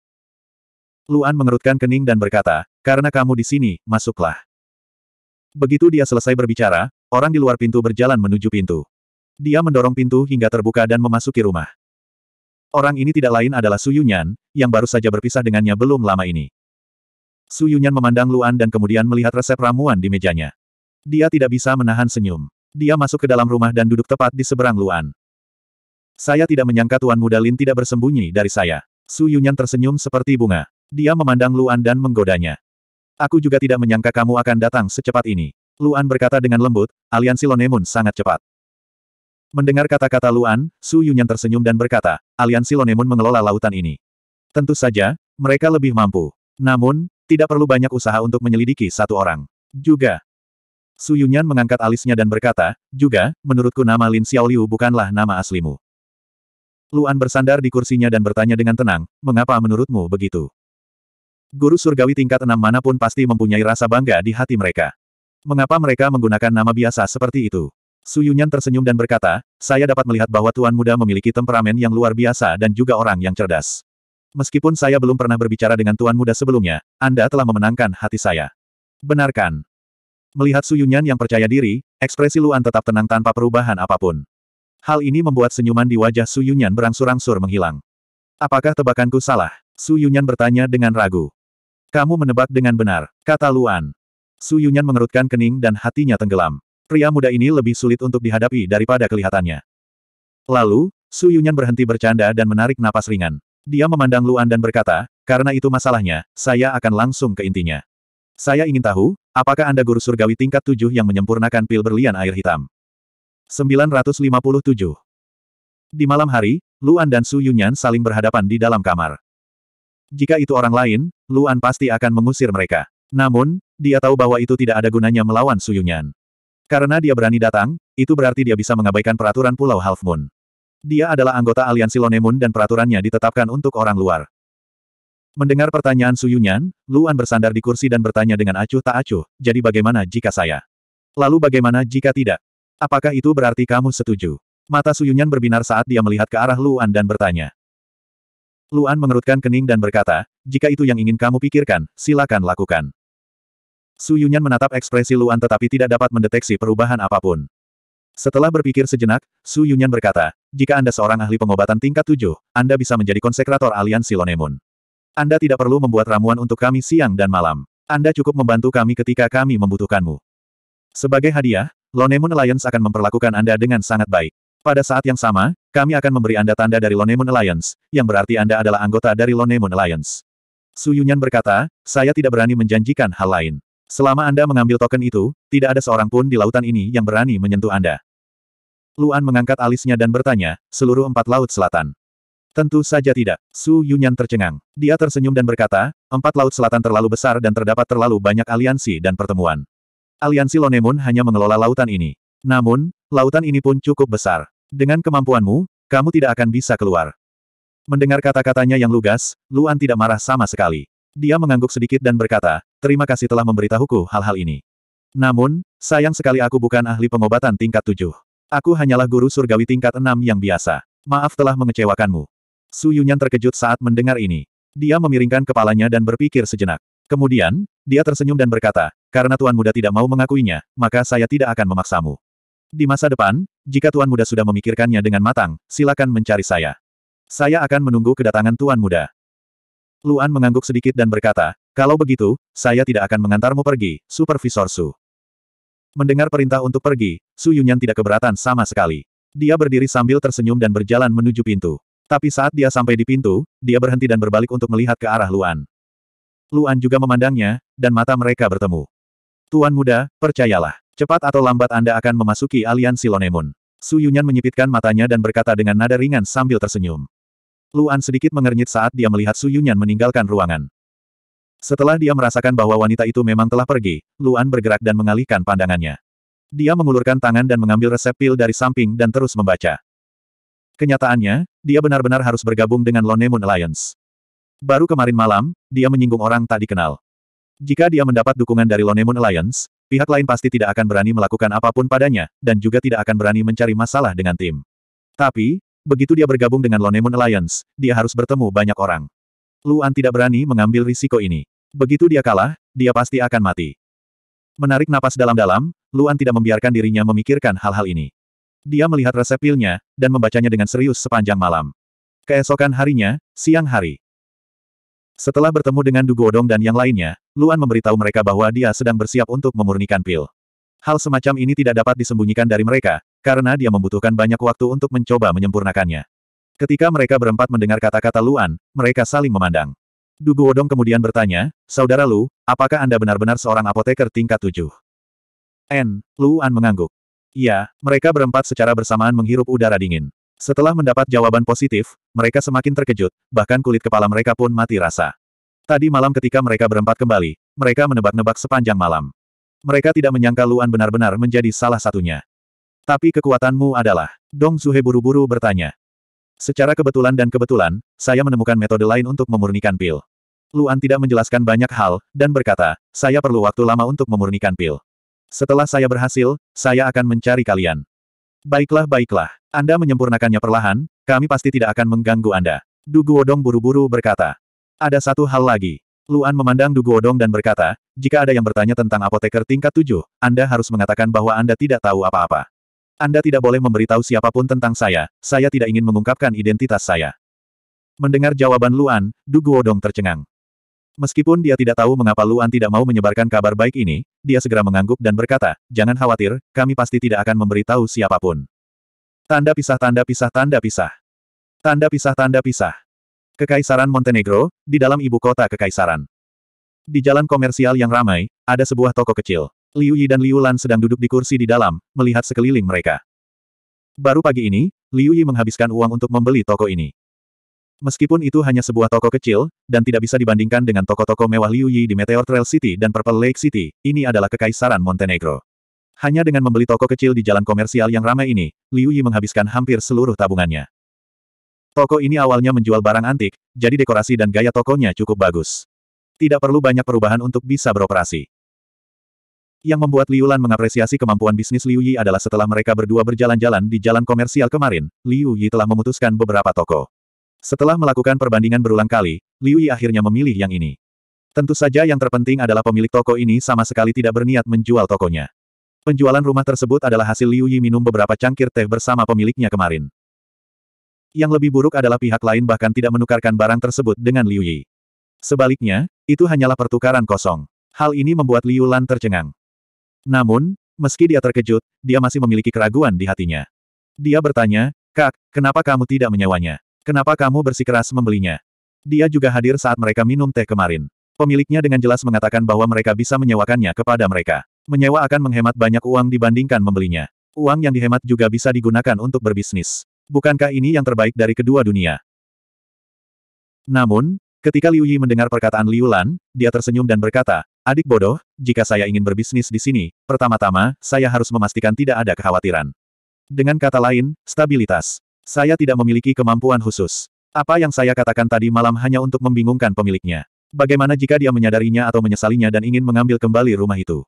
Luan mengerutkan kening dan berkata, karena kamu di sini, masuklah. Begitu dia selesai berbicara, orang di luar pintu berjalan menuju pintu. Dia mendorong pintu hingga terbuka dan memasuki rumah. Orang ini tidak lain adalah Su Yunyan, yang baru saja berpisah dengannya belum lama ini. Su Yunyan memandang Luan dan kemudian melihat resep ramuan di mejanya. Dia tidak bisa menahan senyum. Dia masuk ke dalam rumah dan duduk tepat di seberang Luan. Saya tidak menyangka Tuan Muda Lin tidak bersembunyi dari saya. Su Yunyan tersenyum seperti bunga. Dia memandang Luan dan menggodanya. Aku juga tidak menyangka kamu akan datang secepat ini. Luan berkata dengan lembut, aliansi Lonemun sangat cepat. Mendengar kata-kata Luan, Su Yunyan tersenyum dan berkata, aliansi Lonemun mengelola lautan ini. Tentu saja, mereka lebih mampu. Namun, tidak perlu banyak usaha untuk menyelidiki satu orang. Juga, Su Yunyan mengangkat alisnya dan berkata, juga, menurutku nama Lin Xiaoliu bukanlah nama aslimu. Luan bersandar di kursinya dan bertanya dengan tenang, mengapa menurutmu begitu? Guru surgawi tingkat enam manapun pasti mempunyai rasa bangga di hati mereka. Mengapa mereka menggunakan nama biasa seperti itu? Su Yunyan tersenyum dan berkata, saya dapat melihat bahwa Tuan Muda memiliki temperamen yang luar biasa dan juga orang yang cerdas. Meskipun saya belum pernah berbicara dengan Tuan Muda sebelumnya, Anda telah memenangkan hati saya. Benarkan? Melihat Suyunyan yang percaya diri, ekspresi Luan tetap tenang tanpa perubahan apapun. Hal ini membuat senyuman di wajah Suyunyan berangsur-angsur menghilang. Apakah tebakanku salah? Suyunyan bertanya dengan ragu. Kamu menebak dengan benar, kata Luan. Suyunyan mengerutkan kening dan hatinya tenggelam. Pria muda ini lebih sulit untuk dihadapi daripada kelihatannya. Lalu, Suyunyan berhenti bercanda dan menarik napas ringan. Dia memandang Luan dan berkata, karena itu masalahnya, saya akan langsung ke intinya. Saya ingin tahu, Apakah Anda guru surgawi tingkat tujuh yang menyempurnakan pil berlian air hitam? 957. Di malam hari, Luan dan Su Yunyan saling berhadapan di dalam kamar. Jika itu orang lain, Luan pasti akan mengusir mereka. Namun, dia tahu bahwa itu tidak ada gunanya melawan Su Yunyan. Karena dia berani datang, itu berarti dia bisa mengabaikan peraturan Pulau Half Moon. Dia adalah anggota aliansi Lone Moon dan peraturannya ditetapkan untuk orang luar. Mendengar pertanyaan Su Suyunyan, Luan bersandar di kursi dan bertanya dengan acuh tak acuh, jadi bagaimana jika saya? Lalu bagaimana jika tidak? Apakah itu berarti kamu setuju? Mata Su Yunyan berbinar saat dia melihat ke arah Luan dan bertanya. Luan mengerutkan kening dan berkata, jika itu yang ingin kamu pikirkan, silakan lakukan. Su Yunyan menatap ekspresi Luan tetapi tidak dapat mendeteksi perubahan apapun. Setelah berpikir sejenak, Su Yunyan berkata, jika Anda seorang ahli pengobatan tingkat tujuh, Anda bisa menjadi konsekrator aliansi Lonemun. Anda tidak perlu membuat ramuan untuk kami siang dan malam. Anda cukup membantu kami ketika kami membutuhkanmu. Sebagai hadiah, Moon Alliance akan memperlakukan Anda dengan sangat baik. Pada saat yang sama, kami akan memberi Anda tanda dari Moon Alliance, yang berarti Anda adalah anggota dari Moon Alliance. Suyunyan berkata, saya tidak berani menjanjikan hal lain. Selama Anda mengambil token itu, tidak ada seorang pun di lautan ini yang berani menyentuh Anda. Luan mengangkat alisnya dan bertanya, seluruh empat laut selatan. Tentu saja tidak. Su Yunyan tercengang. Dia tersenyum dan berkata, empat laut selatan terlalu besar dan terdapat terlalu banyak aliansi dan pertemuan. Aliansi Lonemun hanya mengelola lautan ini. Namun, lautan ini pun cukup besar. Dengan kemampuanmu, kamu tidak akan bisa keluar. Mendengar kata-katanya yang lugas, Luan tidak marah sama sekali. Dia mengangguk sedikit dan berkata, terima kasih telah memberitahuku hal-hal ini. Namun, sayang sekali aku bukan ahli pengobatan tingkat tujuh. Aku hanyalah guru surgawi tingkat enam yang biasa. Maaf telah mengecewakanmu. Su Yunyan terkejut saat mendengar ini. Dia memiringkan kepalanya dan berpikir sejenak. Kemudian, dia tersenyum dan berkata, karena Tuan Muda tidak mau mengakuinya, maka saya tidak akan memaksamu. Di masa depan, jika Tuan Muda sudah memikirkannya dengan matang, silakan mencari saya. Saya akan menunggu kedatangan Tuan Muda. Luan mengangguk sedikit dan berkata, kalau begitu, saya tidak akan mengantarmu pergi, Supervisor Su. Mendengar perintah untuk pergi, Su Yunyan tidak keberatan sama sekali. Dia berdiri sambil tersenyum dan berjalan menuju pintu. Tapi saat dia sampai di pintu, dia berhenti dan berbalik untuk melihat ke arah Luan. Luan juga memandangnya, dan mata mereka bertemu. Tuan muda, percayalah. Cepat atau lambat Anda akan memasuki aliansi Lonemun. Yunyan menyipitkan matanya dan berkata dengan nada ringan sambil tersenyum. Luan sedikit mengernyit saat dia melihat Su Yunyan meninggalkan ruangan. Setelah dia merasakan bahwa wanita itu memang telah pergi, Luan bergerak dan mengalihkan pandangannya. Dia mengulurkan tangan dan mengambil resep pil dari samping dan terus membaca. Kenyataannya, dia benar-benar harus bergabung dengan Lone Moon Alliance. Baru kemarin malam, dia menyinggung orang tak dikenal. Jika dia mendapat dukungan dari Lone Moon Alliance, pihak lain pasti tidak akan berani melakukan apapun padanya, dan juga tidak akan berani mencari masalah dengan tim. Tapi, begitu dia bergabung dengan Lone Moon Alliance, dia harus bertemu banyak orang. Luan tidak berani mengambil risiko ini. Begitu dia kalah, dia pasti akan mati. Menarik napas dalam-dalam, Luan tidak membiarkan dirinya memikirkan hal-hal ini. Dia melihat resep pilnya, dan membacanya dengan serius sepanjang malam. Keesokan harinya, siang hari. Setelah bertemu dengan Duguodong dan yang lainnya, Luan memberitahu mereka bahwa dia sedang bersiap untuk memurnikan pil. Hal semacam ini tidak dapat disembunyikan dari mereka, karena dia membutuhkan banyak waktu untuk mencoba menyempurnakannya. Ketika mereka berempat mendengar kata-kata Luan, mereka saling memandang. Duguodong kemudian bertanya, Saudara Lu, apakah Anda benar-benar seorang apoteker tingkat tujuh? N. Luan mengangguk. Iya, mereka berempat secara bersamaan menghirup udara dingin. Setelah mendapat jawaban positif, mereka semakin terkejut, bahkan kulit kepala mereka pun mati rasa. Tadi malam ketika mereka berempat kembali, mereka menebak-nebak sepanjang malam. Mereka tidak menyangka Luan benar-benar menjadi salah satunya. Tapi kekuatanmu adalah, Dong Zuhe buru-buru bertanya. Secara kebetulan dan kebetulan, saya menemukan metode lain untuk memurnikan pil. Luan tidak menjelaskan banyak hal, dan berkata, saya perlu waktu lama untuk memurnikan pil. Setelah saya berhasil, saya akan mencari kalian. Baiklah baiklah, Anda menyempurnakannya perlahan, kami pasti tidak akan mengganggu Anda. Duguodong buru-buru berkata. Ada satu hal lagi. Luan memandang Duguodong dan berkata, jika ada yang bertanya tentang apoteker tingkat tujuh, Anda harus mengatakan bahwa Anda tidak tahu apa-apa. Anda tidak boleh memberitahu siapapun tentang saya, saya tidak ingin mengungkapkan identitas saya. Mendengar jawaban Luan, Duguodong tercengang. Meskipun dia tidak tahu mengapa Luan tidak mau menyebarkan kabar baik ini, dia segera mengangguk dan berkata, jangan khawatir, kami pasti tidak akan memberitahu siapapun. Tanda pisah tanda pisah tanda pisah. Tanda pisah tanda pisah. Kekaisaran Montenegro, di dalam ibu kota kekaisaran. Di jalan komersial yang ramai, ada sebuah toko kecil. Liu Yi dan Liu Lan sedang duduk di kursi di dalam, melihat sekeliling mereka. Baru pagi ini, Liu Yi menghabiskan uang untuk membeli toko ini. Meskipun itu hanya sebuah toko kecil, dan tidak bisa dibandingkan dengan toko-toko mewah Liu Yi di Meteor Trail City dan Purple Lake City, ini adalah kekaisaran Montenegro. Hanya dengan membeli toko kecil di jalan komersial yang ramai ini, Liu Yi menghabiskan hampir seluruh tabungannya. Toko ini awalnya menjual barang antik, jadi dekorasi dan gaya tokonya cukup bagus. Tidak perlu banyak perubahan untuk bisa beroperasi. Yang membuat Liu Lan mengapresiasi kemampuan bisnis Liu Yi adalah setelah mereka berdua berjalan-jalan di jalan komersial kemarin, Liu Yi telah memutuskan beberapa toko. Setelah melakukan perbandingan berulang kali, Liu Yi akhirnya memilih yang ini. Tentu saja yang terpenting adalah pemilik toko ini sama sekali tidak berniat menjual tokonya. Penjualan rumah tersebut adalah hasil Liu Yi minum beberapa cangkir teh bersama pemiliknya kemarin. Yang lebih buruk adalah pihak lain bahkan tidak menukarkan barang tersebut dengan Liu Yi. Sebaliknya, itu hanyalah pertukaran kosong. Hal ini membuat Liu Lan tercengang. Namun, meski dia terkejut, dia masih memiliki keraguan di hatinya. Dia bertanya, Kak, kenapa kamu tidak menyewanya? Kenapa kamu bersikeras membelinya? Dia juga hadir saat mereka minum teh kemarin. Pemiliknya dengan jelas mengatakan bahwa mereka bisa menyewakannya kepada mereka. Menyewa akan menghemat banyak uang dibandingkan membelinya. Uang yang dihemat juga bisa digunakan untuk berbisnis. Bukankah ini yang terbaik dari kedua dunia? Namun, ketika Liu Yi mendengar perkataan Liu Lan, dia tersenyum dan berkata, Adik bodoh, jika saya ingin berbisnis di sini, pertama-tama, saya harus memastikan tidak ada kekhawatiran. Dengan kata lain, stabilitas. Saya tidak memiliki kemampuan khusus. Apa yang saya katakan tadi malam hanya untuk membingungkan pemiliknya. Bagaimana jika dia menyadarinya atau menyesalinya dan ingin mengambil kembali rumah itu?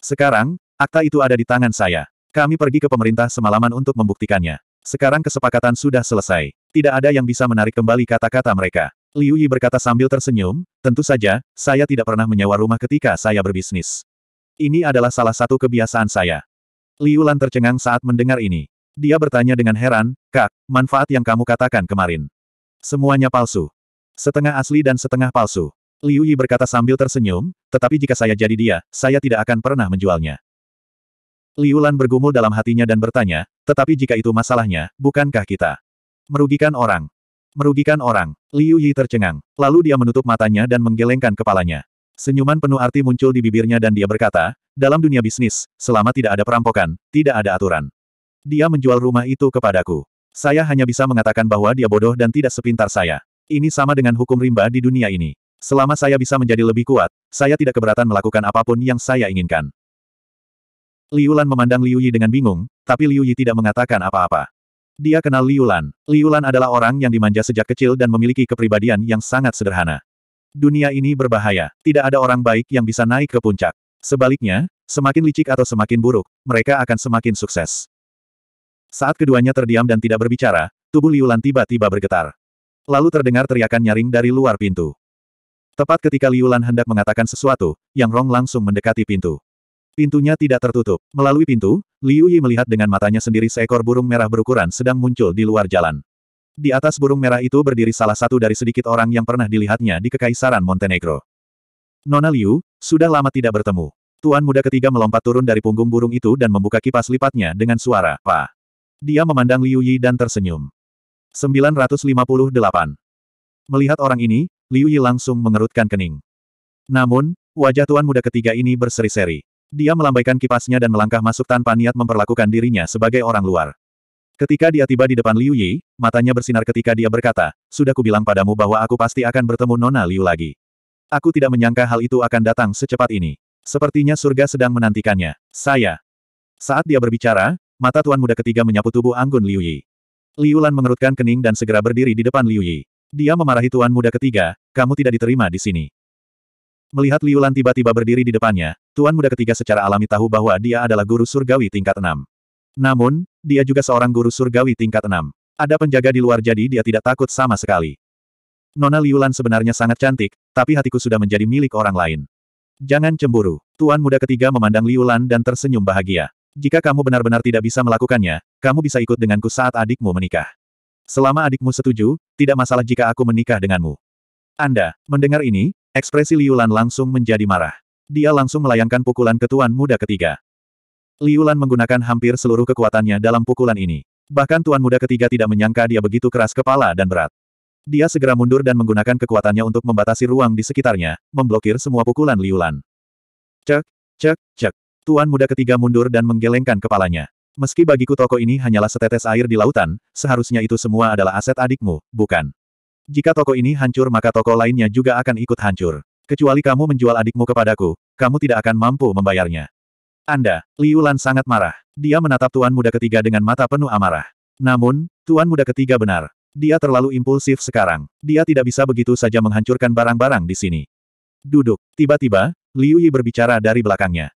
Sekarang, akta itu ada di tangan saya. Kami pergi ke pemerintah semalaman untuk membuktikannya. Sekarang kesepakatan sudah selesai. Tidak ada yang bisa menarik kembali kata-kata mereka. Liu Yi berkata sambil tersenyum, tentu saja, saya tidak pernah menyewa rumah ketika saya berbisnis. Ini adalah salah satu kebiasaan saya. Liu Lan tercengang saat mendengar ini. Dia bertanya dengan heran, Kak, manfaat yang kamu katakan kemarin. Semuanya palsu. Setengah asli dan setengah palsu. Liu Yi berkata sambil tersenyum, tetapi jika saya jadi dia, saya tidak akan pernah menjualnya. Liu Lan bergumul dalam hatinya dan bertanya, tetapi jika itu masalahnya, bukankah kita? Merugikan orang. Merugikan orang. Liu Yi tercengang. Lalu dia menutup matanya dan menggelengkan kepalanya. Senyuman penuh arti muncul di bibirnya dan dia berkata, dalam dunia bisnis, selama tidak ada perampokan, tidak ada aturan. Dia menjual rumah itu kepadaku. Saya hanya bisa mengatakan bahwa dia bodoh dan tidak sepintar saya. Ini sama dengan hukum rimba di dunia ini. Selama saya bisa menjadi lebih kuat, saya tidak keberatan melakukan apapun yang saya inginkan. Liu Lan memandang Liu Yi dengan bingung, tapi Liu Yi tidak mengatakan apa-apa. Dia kenal Liu Lan. Liu Lan adalah orang yang dimanja sejak kecil dan memiliki kepribadian yang sangat sederhana. Dunia ini berbahaya. Tidak ada orang baik yang bisa naik ke puncak. Sebaliknya, semakin licik atau semakin buruk, mereka akan semakin sukses. Saat keduanya terdiam dan tidak berbicara, tubuh Liulan tiba-tiba bergetar. Lalu terdengar teriakan nyaring dari luar pintu. Tepat ketika Liulan hendak mengatakan sesuatu, Yang Rong langsung mendekati pintu. Pintunya tidak tertutup. Melalui pintu, Liu Yi melihat dengan matanya sendiri seekor burung merah berukuran sedang muncul di luar jalan. Di atas burung merah itu berdiri salah satu dari sedikit orang yang pernah dilihatnya di Kekaisaran Montenegro. Nona Liu, sudah lama tidak bertemu. Tuan muda ketiga melompat turun dari punggung burung itu dan membuka kipas lipatnya dengan suara, Pak. Dia memandang Liu Yi dan tersenyum. 958. Melihat orang ini, Liu Yi langsung mengerutkan kening. Namun, wajah tuan muda ketiga ini berseri-seri. Dia melambaikan kipasnya dan melangkah masuk tanpa niat memperlakukan dirinya sebagai orang luar. Ketika dia tiba di depan Liu Yi, matanya bersinar ketika dia berkata, Sudah kubilang padamu bahwa aku pasti akan bertemu Nona Liu lagi. Aku tidak menyangka hal itu akan datang secepat ini. Sepertinya surga sedang menantikannya. Saya. Saat dia berbicara, mata tuan muda ketiga menyapu tubuh Anggun Liu Yi. Liu Lan mengerutkan kening dan segera berdiri di depan Liu Yi. Dia memarahi tuan muda ketiga, kamu tidak diterima di sini. Melihat Liu Lan tiba-tiba berdiri di depannya, tuan muda ketiga secara alami tahu bahwa dia adalah guru surgawi tingkat enam. Namun, dia juga seorang guru surgawi tingkat enam. Ada penjaga di luar jadi dia tidak takut sama sekali. Nona Liu Lan sebenarnya sangat cantik, tapi hatiku sudah menjadi milik orang lain. Jangan cemburu. Tuan muda ketiga memandang Liu Lan dan tersenyum bahagia. Jika kamu benar-benar tidak bisa melakukannya, kamu bisa ikut denganku saat adikmu menikah. Selama adikmu setuju, tidak masalah jika aku menikah denganmu. Anda, mendengar ini, ekspresi Liulan langsung menjadi marah. Dia langsung melayangkan pukulan ke Tuan Muda ketiga. Liulan menggunakan hampir seluruh kekuatannya dalam pukulan ini. Bahkan Tuan Muda ketiga tidak menyangka dia begitu keras kepala dan berat. Dia segera mundur dan menggunakan kekuatannya untuk membatasi ruang di sekitarnya, memblokir semua pukulan Liulan. Lan. Cek, cek, cek. Tuan muda ketiga mundur dan menggelengkan kepalanya. Meski bagiku toko ini hanyalah setetes air di lautan, seharusnya itu semua adalah aset adikmu, bukan? Jika toko ini hancur maka toko lainnya juga akan ikut hancur. Kecuali kamu menjual adikmu kepadaku, kamu tidak akan mampu membayarnya. Anda, Liu Lan sangat marah. Dia menatap tuan muda ketiga dengan mata penuh amarah. Namun, tuan muda ketiga benar. Dia terlalu impulsif sekarang. Dia tidak bisa begitu saja menghancurkan barang-barang di sini. Duduk. Tiba-tiba, Liu Yi berbicara dari belakangnya.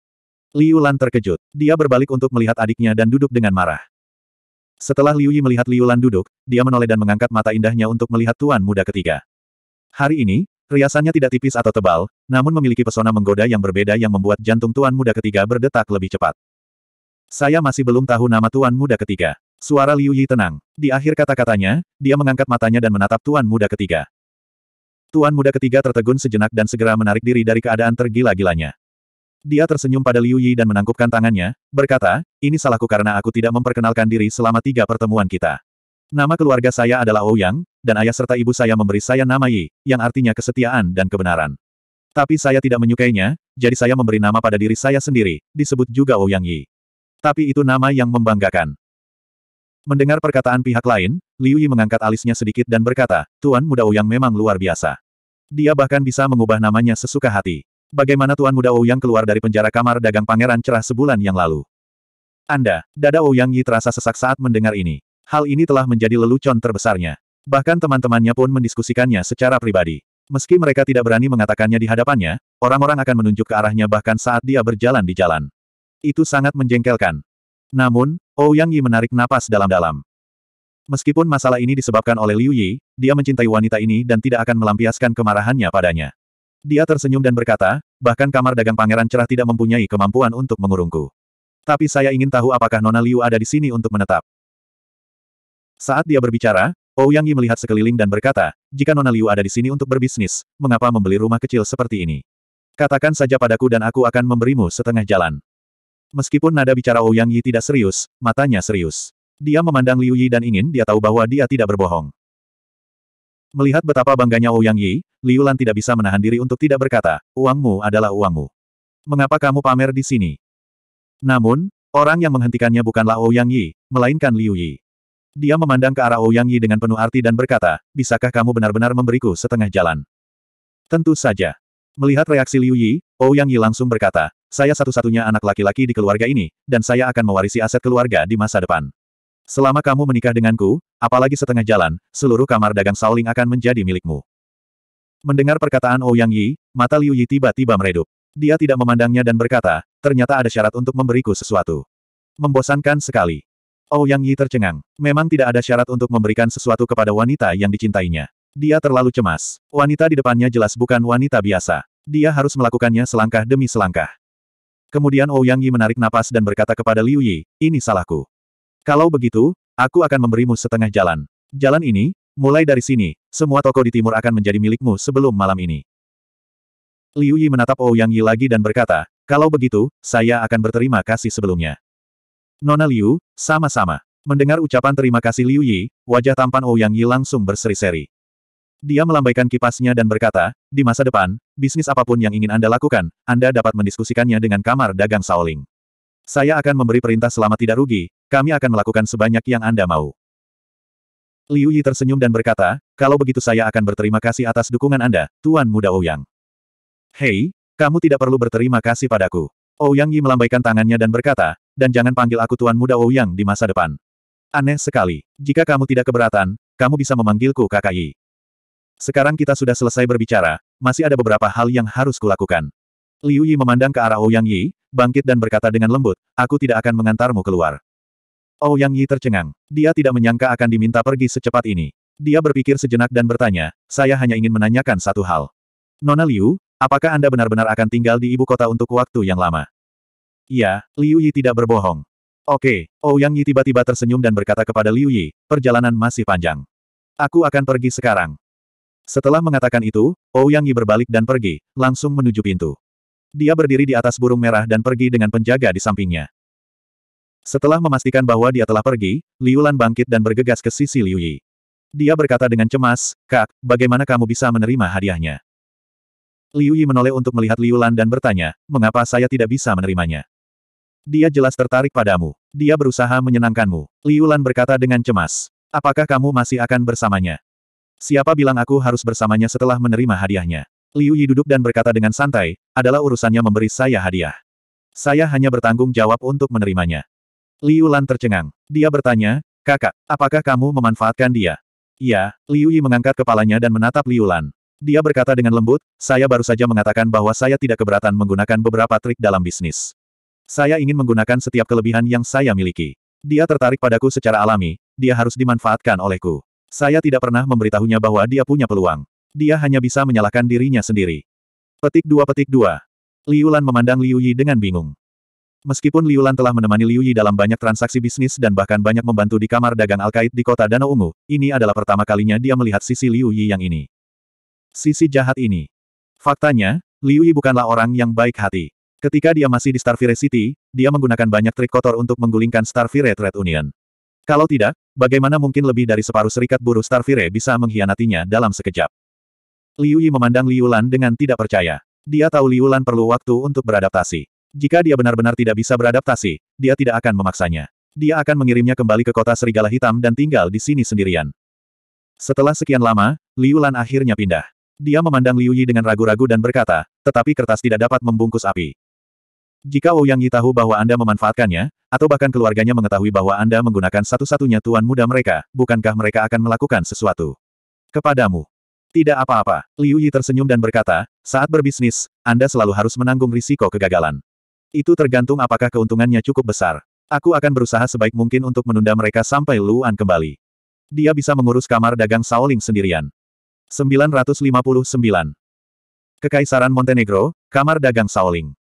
Liu Lan terkejut. Dia berbalik untuk melihat adiknya dan duduk dengan marah. Setelah Liu Yi melihat Liu Lan duduk, dia menoleh dan mengangkat mata indahnya untuk melihat tuan muda ketiga. Hari ini, riasannya tidak tipis atau tebal, namun memiliki pesona menggoda yang berbeda yang membuat jantung tuan muda ketiga berdetak lebih cepat. Saya masih belum tahu nama tuan muda ketiga. Suara Liu Yi tenang. Di akhir kata-katanya, dia mengangkat matanya dan menatap tuan muda ketiga. Tuan muda ketiga tertegun sejenak dan segera menarik diri dari keadaan tergila-gilanya. Dia tersenyum pada Liu Yi dan menangkupkan tangannya, berkata, ini salahku karena aku tidak memperkenalkan diri selama tiga pertemuan kita. Nama keluarga saya adalah Ouyang, dan ayah serta ibu saya memberi saya nama Yi, yang artinya kesetiaan dan kebenaran. Tapi saya tidak menyukainya, jadi saya memberi nama pada diri saya sendiri, disebut juga Ouyang Yi. Tapi itu nama yang membanggakan. Mendengar perkataan pihak lain, Liu Yi mengangkat alisnya sedikit dan berkata, Tuan muda Ouyang memang luar biasa. Dia bahkan bisa mengubah namanya sesuka hati. Bagaimana Tuan Muda Ouyang keluar dari penjara kamar dagang pangeran cerah sebulan yang lalu? Anda, dada Ouyang Yi terasa sesak saat mendengar ini. Hal ini telah menjadi lelucon terbesarnya. Bahkan teman-temannya pun mendiskusikannya secara pribadi. Meski mereka tidak berani mengatakannya di hadapannya, orang-orang akan menunjuk ke arahnya bahkan saat dia berjalan di jalan. Itu sangat menjengkelkan. Namun, Ouyang Yi menarik napas dalam-dalam. Meskipun masalah ini disebabkan oleh Liu Yi, dia mencintai wanita ini dan tidak akan melampiaskan kemarahannya padanya. Dia tersenyum dan berkata, bahkan kamar dagang pangeran cerah tidak mempunyai kemampuan untuk mengurungku. Tapi saya ingin tahu apakah Nona Liu ada di sini untuk menetap. Saat dia berbicara, Ou Yi melihat sekeliling dan berkata, jika Nona Liu ada di sini untuk berbisnis, mengapa membeli rumah kecil seperti ini? Katakan saja padaku dan aku akan memberimu setengah jalan. Meskipun nada bicara Ou Yi tidak serius, matanya serius. Dia memandang Liu Yi dan ingin dia tahu bahwa dia tidak berbohong. Melihat betapa bangganya Ouyang Yi, Liu tidak bisa menahan diri untuk tidak berkata, uangmu adalah uangmu. Mengapa kamu pamer di sini? Namun, orang yang menghentikannya bukanlah Ouyang Yi, melainkan Liu Yi. Dia memandang ke arah Ouyang Yi dengan penuh arti dan berkata, bisakah kamu benar-benar memberiku setengah jalan? Tentu saja. Melihat reaksi Liu Yi, Ouyang Yi langsung berkata, saya satu-satunya anak laki-laki di keluarga ini, dan saya akan mewarisi aset keluarga di masa depan. Selama kamu menikah denganku, apalagi setengah jalan, seluruh kamar dagang Saoling akan menjadi milikmu. Mendengar perkataan Ouyang oh Yi, mata Liu Yi tiba-tiba meredup. Dia tidak memandangnya dan berkata, ternyata ada syarat untuk memberiku sesuatu. Membosankan sekali. Ouyang oh Yi tercengang. Memang tidak ada syarat untuk memberikan sesuatu kepada wanita yang dicintainya. Dia terlalu cemas. Wanita di depannya jelas bukan wanita biasa. Dia harus melakukannya selangkah demi selangkah. Kemudian Ouyang oh Yi menarik napas dan berkata kepada Liu Yi, ini salahku. Kalau begitu, aku akan memberimu setengah jalan. Jalan ini, mulai dari sini, semua toko di timur akan menjadi milikmu sebelum malam ini. Liu Yi menatap Ouyang oh Yi lagi dan berkata, kalau begitu, saya akan berterima kasih sebelumnya. Nona Liu, sama-sama. Mendengar ucapan terima kasih Liu Yi, wajah tampan Ouyang oh Yi langsung berseri-seri. Dia melambaikan kipasnya dan berkata, di masa depan, bisnis apapun yang ingin Anda lakukan, Anda dapat mendiskusikannya dengan kamar dagang Saoling. Saya akan memberi perintah selama tidak rugi, kami akan melakukan sebanyak yang Anda mau. Liu Yi tersenyum dan berkata, kalau begitu saya akan berterima kasih atas dukungan Anda, Tuan Muda Ouyang. Hei, kamu tidak perlu berterima kasih padaku. Ouyang Yi melambaikan tangannya dan berkata, dan jangan panggil aku Tuan Muda Ouyang di masa depan. Aneh sekali, jika kamu tidak keberatan, kamu bisa memanggilku kakak Yi. Sekarang kita sudah selesai berbicara, masih ada beberapa hal yang harus kulakukan. Liu Yi memandang ke arah Ouyang Yi, bangkit dan berkata dengan lembut, aku tidak akan mengantarmu keluar. Oh Yang Yi tercengang. Dia tidak menyangka akan diminta pergi secepat ini. Dia berpikir sejenak dan bertanya, saya hanya ingin menanyakan satu hal. Nona Liu, apakah Anda benar-benar akan tinggal di ibu kota untuk waktu yang lama? Ya, Liu Yi tidak berbohong. Oke, okay. Oh, yang Yi tiba-tiba tersenyum dan berkata kepada Liu Yi, perjalanan masih panjang. Aku akan pergi sekarang. Setelah mengatakan itu, Oh Yang Yi berbalik dan pergi, langsung menuju pintu. Dia berdiri di atas burung merah dan pergi dengan penjaga di sampingnya. Setelah memastikan bahwa dia telah pergi, Liulan bangkit dan bergegas ke sisi Liu Yi. Dia berkata dengan cemas, Kak, bagaimana kamu bisa menerima hadiahnya? Liu Yi menoleh untuk melihat Liulan dan bertanya, mengapa saya tidak bisa menerimanya? Dia jelas tertarik padamu. Dia berusaha menyenangkanmu. Liulan berkata dengan cemas. Apakah kamu masih akan bersamanya? Siapa bilang aku harus bersamanya setelah menerima hadiahnya? Liu Yi duduk dan berkata dengan santai, adalah urusannya memberi saya hadiah. Saya hanya bertanggung jawab untuk menerimanya. Liu Lan tercengang. Dia bertanya, kakak, apakah kamu memanfaatkan dia? Ya, Liu Yi mengangkat kepalanya dan menatap Liu Lan. Dia berkata dengan lembut, saya baru saja mengatakan bahwa saya tidak keberatan menggunakan beberapa trik dalam bisnis. Saya ingin menggunakan setiap kelebihan yang saya miliki. Dia tertarik padaku secara alami, dia harus dimanfaatkan olehku. Saya tidak pernah memberitahunya bahwa dia punya peluang. Dia hanya bisa menyalahkan dirinya sendiri. Petik dua petik dua. Liu Lan memandang Liu Yi dengan bingung. Meskipun Liu Lan telah menemani Liu Yi dalam banyak transaksi bisnis dan bahkan banyak membantu di kamar dagang Alkait di kota Danau Ungu, ini adalah pertama kalinya dia melihat sisi Liu Yi yang ini. Sisi jahat ini. Faktanya, Liu Yi bukanlah orang yang baik hati. Ketika dia masih di Starfire City, dia menggunakan banyak trik kotor untuk menggulingkan Starfire Trade Union. Kalau tidak, bagaimana mungkin lebih dari separuh serikat buruh Starfire bisa mengkhianatinya dalam sekejap? Liu Yi memandang Liu Lan dengan tidak percaya. Dia tahu Liu Lan perlu waktu untuk beradaptasi. Jika dia benar-benar tidak bisa beradaptasi, dia tidak akan memaksanya. Dia akan mengirimnya kembali ke kota Serigala Hitam dan tinggal di sini sendirian. Setelah sekian lama, Liu Lan akhirnya pindah. Dia memandang Liu Yi dengan ragu-ragu dan berkata, tetapi kertas tidak dapat membungkus api. Jika Ouyang Yi tahu bahwa Anda memanfaatkannya, atau bahkan keluarganya mengetahui bahwa Anda menggunakan satu-satunya tuan muda mereka, bukankah mereka akan melakukan sesuatu? Kepadamu. Tidak apa-apa, Liu Yi tersenyum dan berkata, saat berbisnis, Anda selalu harus menanggung risiko kegagalan. Itu tergantung apakah keuntungannya cukup besar. Aku akan berusaha sebaik mungkin untuk menunda mereka sampai Luan kembali. Dia bisa mengurus kamar dagang Saoling sendirian. 959. Kekaisaran Montenegro, Kamar Dagang Saoling.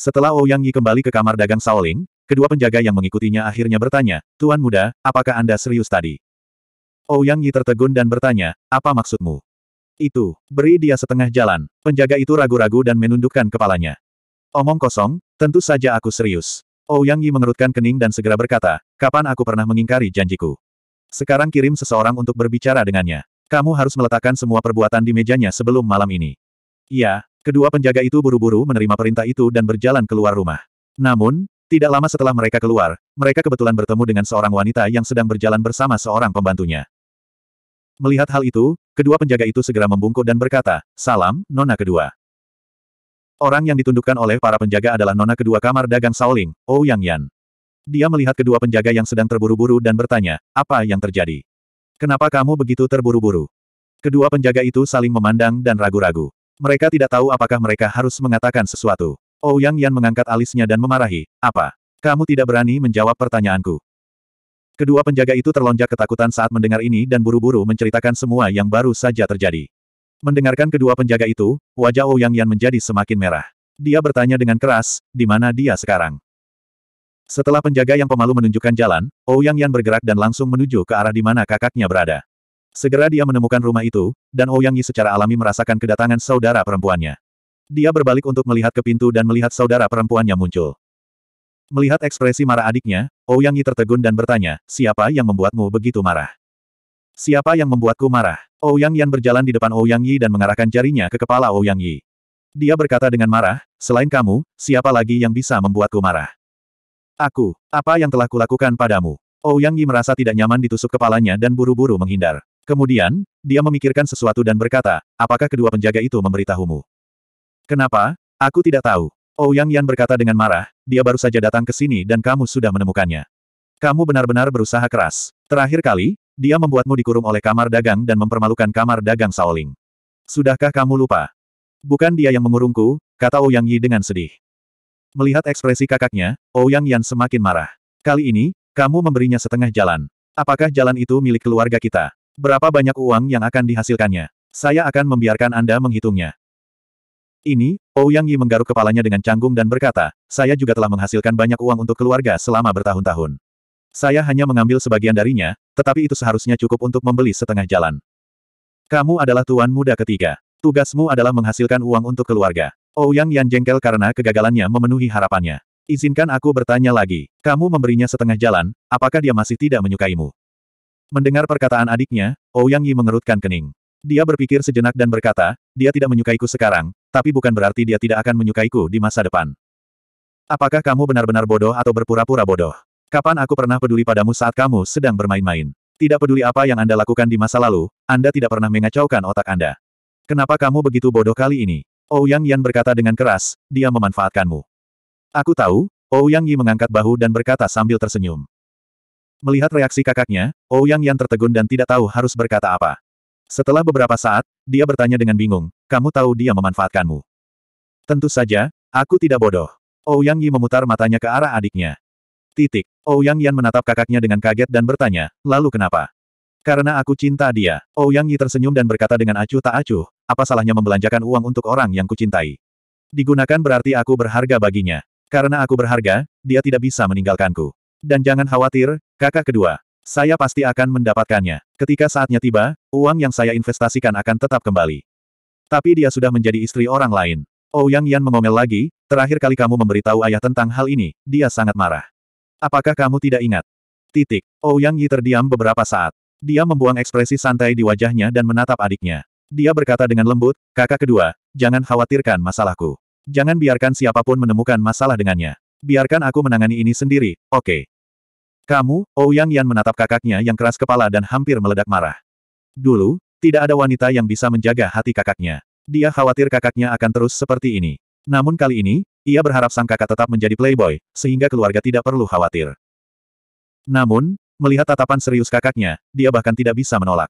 Setelah Ouyang Yi kembali ke kamar dagang Saoling, kedua penjaga yang mengikutinya akhirnya bertanya, Tuan Muda, apakah Anda serius tadi? Ouyang Yi tertegun dan bertanya, apa maksudmu? Itu, beri dia setengah jalan. Penjaga itu ragu-ragu dan menundukkan kepalanya. Omong kosong, tentu saja aku serius. Ouyang Yi mengerutkan kening dan segera berkata, kapan aku pernah mengingkari janjiku? Sekarang kirim seseorang untuk berbicara dengannya. Kamu harus meletakkan semua perbuatan di mejanya sebelum malam ini. Iya, kedua penjaga itu buru-buru menerima perintah itu dan berjalan keluar rumah. Namun, tidak lama setelah mereka keluar, mereka kebetulan bertemu dengan seorang wanita yang sedang berjalan bersama seorang pembantunya. Melihat hal itu, kedua penjaga itu segera membungkuk dan berkata, Salam, Nona Kedua. Orang yang ditundukkan oleh para penjaga adalah Nona Kedua Kamar Dagang Saoling, Oh Yang Yan. Dia melihat kedua penjaga yang sedang terburu-buru dan bertanya, apa yang terjadi? Kenapa kamu begitu terburu-buru? Kedua penjaga itu saling memandang dan ragu-ragu. Mereka tidak tahu apakah mereka harus mengatakan sesuatu. Oh Yang Yan mengangkat alisnya dan memarahi, apa? Kamu tidak berani menjawab pertanyaanku. Kedua penjaga itu terlonjak ketakutan saat mendengar ini dan buru-buru menceritakan semua yang baru saja terjadi. Mendengarkan kedua penjaga itu, wajah Ouyang oh Yan menjadi semakin merah. Dia bertanya dengan keras, di mana dia sekarang? Setelah penjaga yang pemalu menunjukkan jalan, Ouyang oh Yan bergerak dan langsung menuju ke arah di mana kakaknya berada. Segera dia menemukan rumah itu, dan Ouyang oh Yi secara alami merasakan kedatangan saudara perempuannya. Dia berbalik untuk melihat ke pintu dan melihat saudara perempuannya muncul. Melihat ekspresi marah adiknya, Ouyang Yi tertegun dan bertanya, siapa yang membuatmu begitu marah? Siapa yang membuatku marah? Ouyang Yan berjalan di depan Ouyang Yi dan mengarahkan jarinya ke kepala Ouyang Yi. Dia berkata dengan marah, selain kamu, siapa lagi yang bisa membuatku marah? Aku, apa yang telah kulakukan padamu? Ouyang Yi merasa tidak nyaman ditusuk kepalanya dan buru-buru menghindar. Kemudian, dia memikirkan sesuatu dan berkata, apakah kedua penjaga itu memberitahumu? Kenapa? Aku tidak tahu. Ouyang oh, Yan berkata dengan marah, dia baru saja datang ke sini dan kamu sudah menemukannya. Kamu benar-benar berusaha keras. Terakhir kali, dia membuatmu dikurung oleh kamar dagang dan mempermalukan kamar dagang Saoling. Sudahkah kamu lupa? Bukan dia yang mengurungku, kata Ouyang oh Yi dengan sedih. Melihat ekspresi kakaknya, Ouyang oh Yan semakin marah. Kali ini, kamu memberinya setengah jalan. Apakah jalan itu milik keluarga kita? Berapa banyak uang yang akan dihasilkannya? Saya akan membiarkan Anda menghitungnya. Ini, Ouyang Yi menggaruk kepalanya dengan canggung dan berkata, saya juga telah menghasilkan banyak uang untuk keluarga selama bertahun-tahun. Saya hanya mengambil sebagian darinya, tetapi itu seharusnya cukup untuk membeli setengah jalan. Kamu adalah tuan muda ketiga. Tugasmu adalah menghasilkan uang untuk keluarga. Ouyang Yan jengkel karena kegagalannya memenuhi harapannya. Izinkan aku bertanya lagi, kamu memberinya setengah jalan, apakah dia masih tidak menyukaimu? Mendengar perkataan adiknya, Ouyang Yi mengerutkan kening. Dia berpikir sejenak dan berkata, dia tidak menyukaiku sekarang, tapi bukan berarti dia tidak akan menyukaiku di masa depan. Apakah kamu benar-benar bodoh atau berpura-pura bodoh? Kapan aku pernah peduli padamu saat kamu sedang bermain-main? Tidak peduli apa yang Anda lakukan di masa lalu, Anda tidak pernah mengacaukan otak Anda. Kenapa kamu begitu bodoh kali ini? Ouyang oh, Yan berkata dengan keras, dia memanfaatkanmu. Aku tahu, Ouyang oh, Yi mengangkat bahu dan berkata sambil tersenyum. Melihat reaksi kakaknya, Ouyang oh, Yan tertegun dan tidak tahu harus berkata apa. Setelah beberapa saat, dia bertanya dengan bingung, kamu tahu dia memanfaatkanmu. Tentu saja, aku tidak bodoh. Ouyang oh Yi memutar matanya ke arah adiknya. Titik. Ouyang oh Yan menatap kakaknya dengan kaget dan bertanya, lalu kenapa? Karena aku cinta dia. Ouyang oh Yi tersenyum dan berkata dengan acuh tak acuh, apa salahnya membelanjakan uang untuk orang yang kucintai? Digunakan berarti aku berharga baginya. Karena aku berharga, dia tidak bisa meninggalkanku. Dan jangan khawatir, kakak kedua, saya pasti akan mendapatkannya. Ketika saatnya tiba, uang yang saya investasikan akan tetap kembali. Tapi dia sudah menjadi istri orang lain. Oh Yang Yan mengomel lagi, terakhir kali kamu memberitahu ayah tentang hal ini, dia sangat marah. Apakah kamu tidak ingat? Titik. Oh Yang Yi terdiam beberapa saat. Dia membuang ekspresi santai di wajahnya dan menatap adiknya. Dia berkata dengan lembut, kakak kedua, jangan khawatirkan masalahku. Jangan biarkan siapapun menemukan masalah dengannya. Biarkan aku menangani ini sendiri, oke. Okay. Kamu, Ouyang oh Yan menatap kakaknya yang keras kepala dan hampir meledak marah. Dulu, tidak ada wanita yang bisa menjaga hati kakaknya. Dia khawatir kakaknya akan terus seperti ini. Namun kali ini, ia berharap sang kakak tetap menjadi playboy, sehingga keluarga tidak perlu khawatir. Namun, melihat tatapan serius kakaknya, dia bahkan tidak bisa menolak.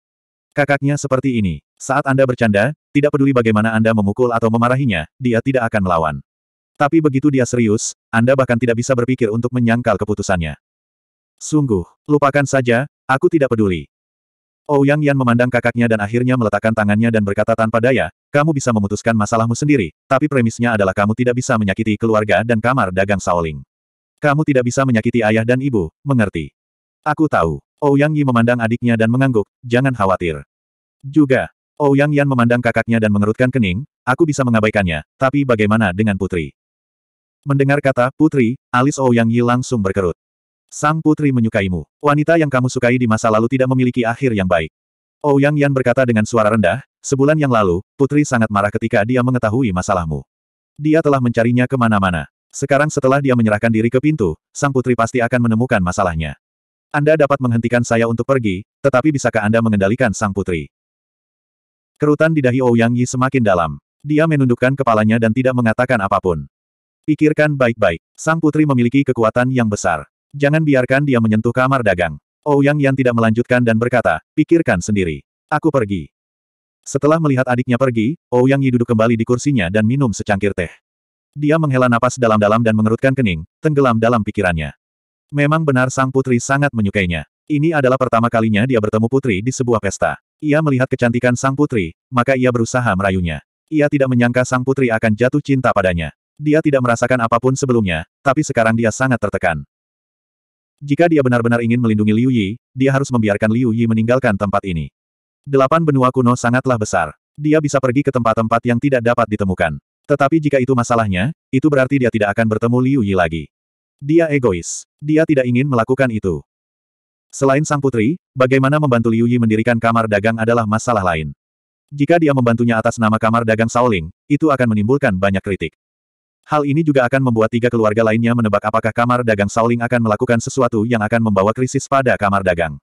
Kakaknya seperti ini. Saat Anda bercanda, tidak peduli bagaimana Anda memukul atau memarahinya, dia tidak akan melawan. Tapi begitu dia serius, Anda bahkan tidak bisa berpikir untuk menyangkal keputusannya. Sungguh, lupakan saja, aku tidak peduli. Ouyang oh, Yan memandang kakaknya dan akhirnya meletakkan tangannya dan berkata tanpa daya, kamu bisa memutuskan masalahmu sendiri, tapi premisnya adalah kamu tidak bisa menyakiti keluarga dan kamar dagang Saoling. Kamu tidak bisa menyakiti ayah dan ibu, mengerti? Aku tahu. Ouyang oh, Yi memandang adiknya dan mengangguk, jangan khawatir. Juga, Ouyang oh, Yan memandang kakaknya dan mengerutkan kening, aku bisa mengabaikannya, tapi bagaimana dengan putri? Mendengar kata putri, alis Ouyang Yi langsung berkerut. Sang putri menyukaimu. Wanita yang kamu sukai di masa lalu tidak memiliki akhir yang baik. Ouyang oh, Yan berkata dengan suara rendah, sebulan yang lalu, putri sangat marah ketika dia mengetahui masalahmu. Dia telah mencarinya kemana-mana. Sekarang setelah dia menyerahkan diri ke pintu, sang putri pasti akan menemukan masalahnya. Anda dapat menghentikan saya untuk pergi, tetapi bisakah Anda mengendalikan sang putri? Kerutan di dahi Ouyang oh Yi semakin dalam. Dia menundukkan kepalanya dan tidak mengatakan apapun. Pikirkan baik-baik. Sang putri memiliki kekuatan yang besar. Jangan biarkan dia menyentuh kamar dagang. Ouyang oh, Yan tidak melanjutkan dan berkata, pikirkan sendiri. Aku pergi. Setelah melihat adiknya pergi, Ouyang oh, Yi duduk kembali di kursinya dan minum secangkir teh. Dia menghela napas dalam-dalam dan mengerutkan kening, tenggelam dalam pikirannya. Memang benar sang putri sangat menyukainya. Ini adalah pertama kalinya dia bertemu putri di sebuah pesta. Ia melihat kecantikan sang putri, maka ia berusaha merayunya. Ia tidak menyangka sang putri akan jatuh cinta padanya. Dia tidak merasakan apapun sebelumnya, tapi sekarang dia sangat tertekan. Jika dia benar-benar ingin melindungi Liu Yi, dia harus membiarkan Liu Yi meninggalkan tempat ini. Delapan benua kuno sangatlah besar. Dia bisa pergi ke tempat-tempat yang tidak dapat ditemukan. Tetapi jika itu masalahnya, itu berarti dia tidak akan bertemu Liu Yi lagi. Dia egois. Dia tidak ingin melakukan itu. Selain sang putri, bagaimana membantu Liu Yi mendirikan kamar dagang adalah masalah lain. Jika dia membantunya atas nama kamar dagang Shaoling, itu akan menimbulkan banyak kritik. Hal ini juga akan membuat tiga keluarga lainnya menebak apakah kamar dagang Sauling akan melakukan sesuatu yang akan membawa krisis pada kamar dagang.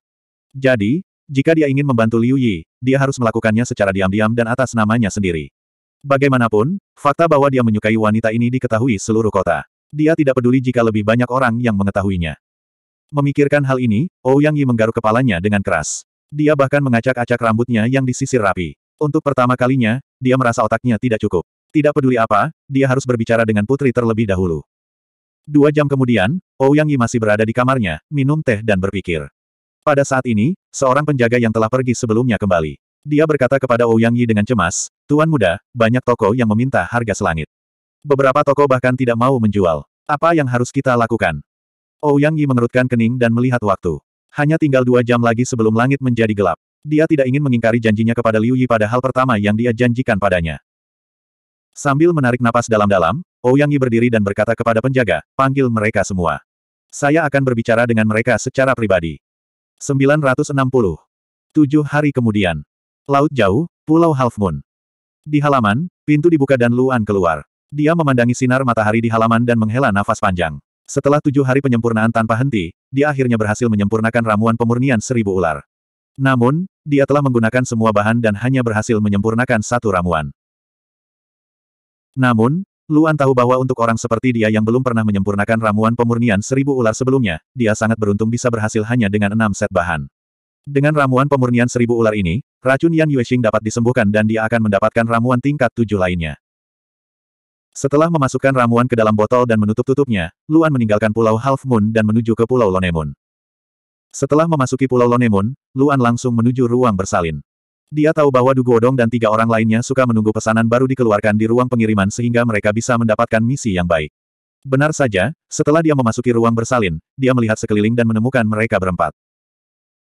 Jadi, jika dia ingin membantu Liu Yi, dia harus melakukannya secara diam-diam dan atas namanya sendiri. Bagaimanapun, fakta bahwa dia menyukai wanita ini diketahui seluruh kota. Dia tidak peduli jika lebih banyak orang yang mengetahuinya. Memikirkan hal ini, Ouyang Yi menggaruk kepalanya dengan keras. Dia bahkan mengacak-acak rambutnya yang disisir rapi. Untuk pertama kalinya, dia merasa otaknya tidak cukup. Tidak peduli apa, dia harus berbicara dengan putri terlebih dahulu. Dua jam kemudian, Ouyang Yi masih berada di kamarnya, minum teh dan berpikir. Pada saat ini, seorang penjaga yang telah pergi sebelumnya kembali. Dia berkata kepada Ouyang Yi dengan cemas, Tuan muda, banyak toko yang meminta harga selangit. Beberapa toko bahkan tidak mau menjual. Apa yang harus kita lakukan? Ouyang Yi mengerutkan kening dan melihat waktu. Hanya tinggal dua jam lagi sebelum langit menjadi gelap. Dia tidak ingin mengingkari janjinya kepada Liu Yi pada hal pertama yang dia janjikan padanya. Sambil menarik napas dalam-dalam, Ouyang Yi berdiri dan berkata kepada penjaga, panggil mereka semua. Saya akan berbicara dengan mereka secara pribadi. 960. Tujuh hari kemudian. Laut jauh, Pulau Half Moon. Di halaman, pintu dibuka dan Luan keluar. Dia memandangi sinar matahari di halaman dan menghela nafas panjang. Setelah tujuh hari penyempurnaan tanpa henti, dia akhirnya berhasil menyempurnakan ramuan pemurnian seribu ular. Namun, dia telah menggunakan semua bahan dan hanya berhasil menyempurnakan satu ramuan. Namun, Luan tahu bahwa untuk orang seperti dia yang belum pernah menyempurnakan ramuan pemurnian seribu ular sebelumnya, dia sangat beruntung bisa berhasil hanya dengan enam set bahan. Dengan ramuan pemurnian seribu ular ini, racun Yan Yuexing dapat disembuhkan dan dia akan mendapatkan ramuan tingkat tujuh lainnya. Setelah memasukkan ramuan ke dalam botol dan menutup-tutupnya, Luan meninggalkan Pulau Half Moon dan menuju ke Pulau Lonemun. Setelah memasuki Pulau Lonemun, Luan langsung menuju ruang bersalin. Dia tahu bahwa Dugu Odong dan tiga orang lainnya suka menunggu pesanan baru dikeluarkan di ruang pengiriman sehingga mereka bisa mendapatkan misi yang baik. Benar saja, setelah dia memasuki ruang bersalin, dia melihat sekeliling dan menemukan mereka berempat.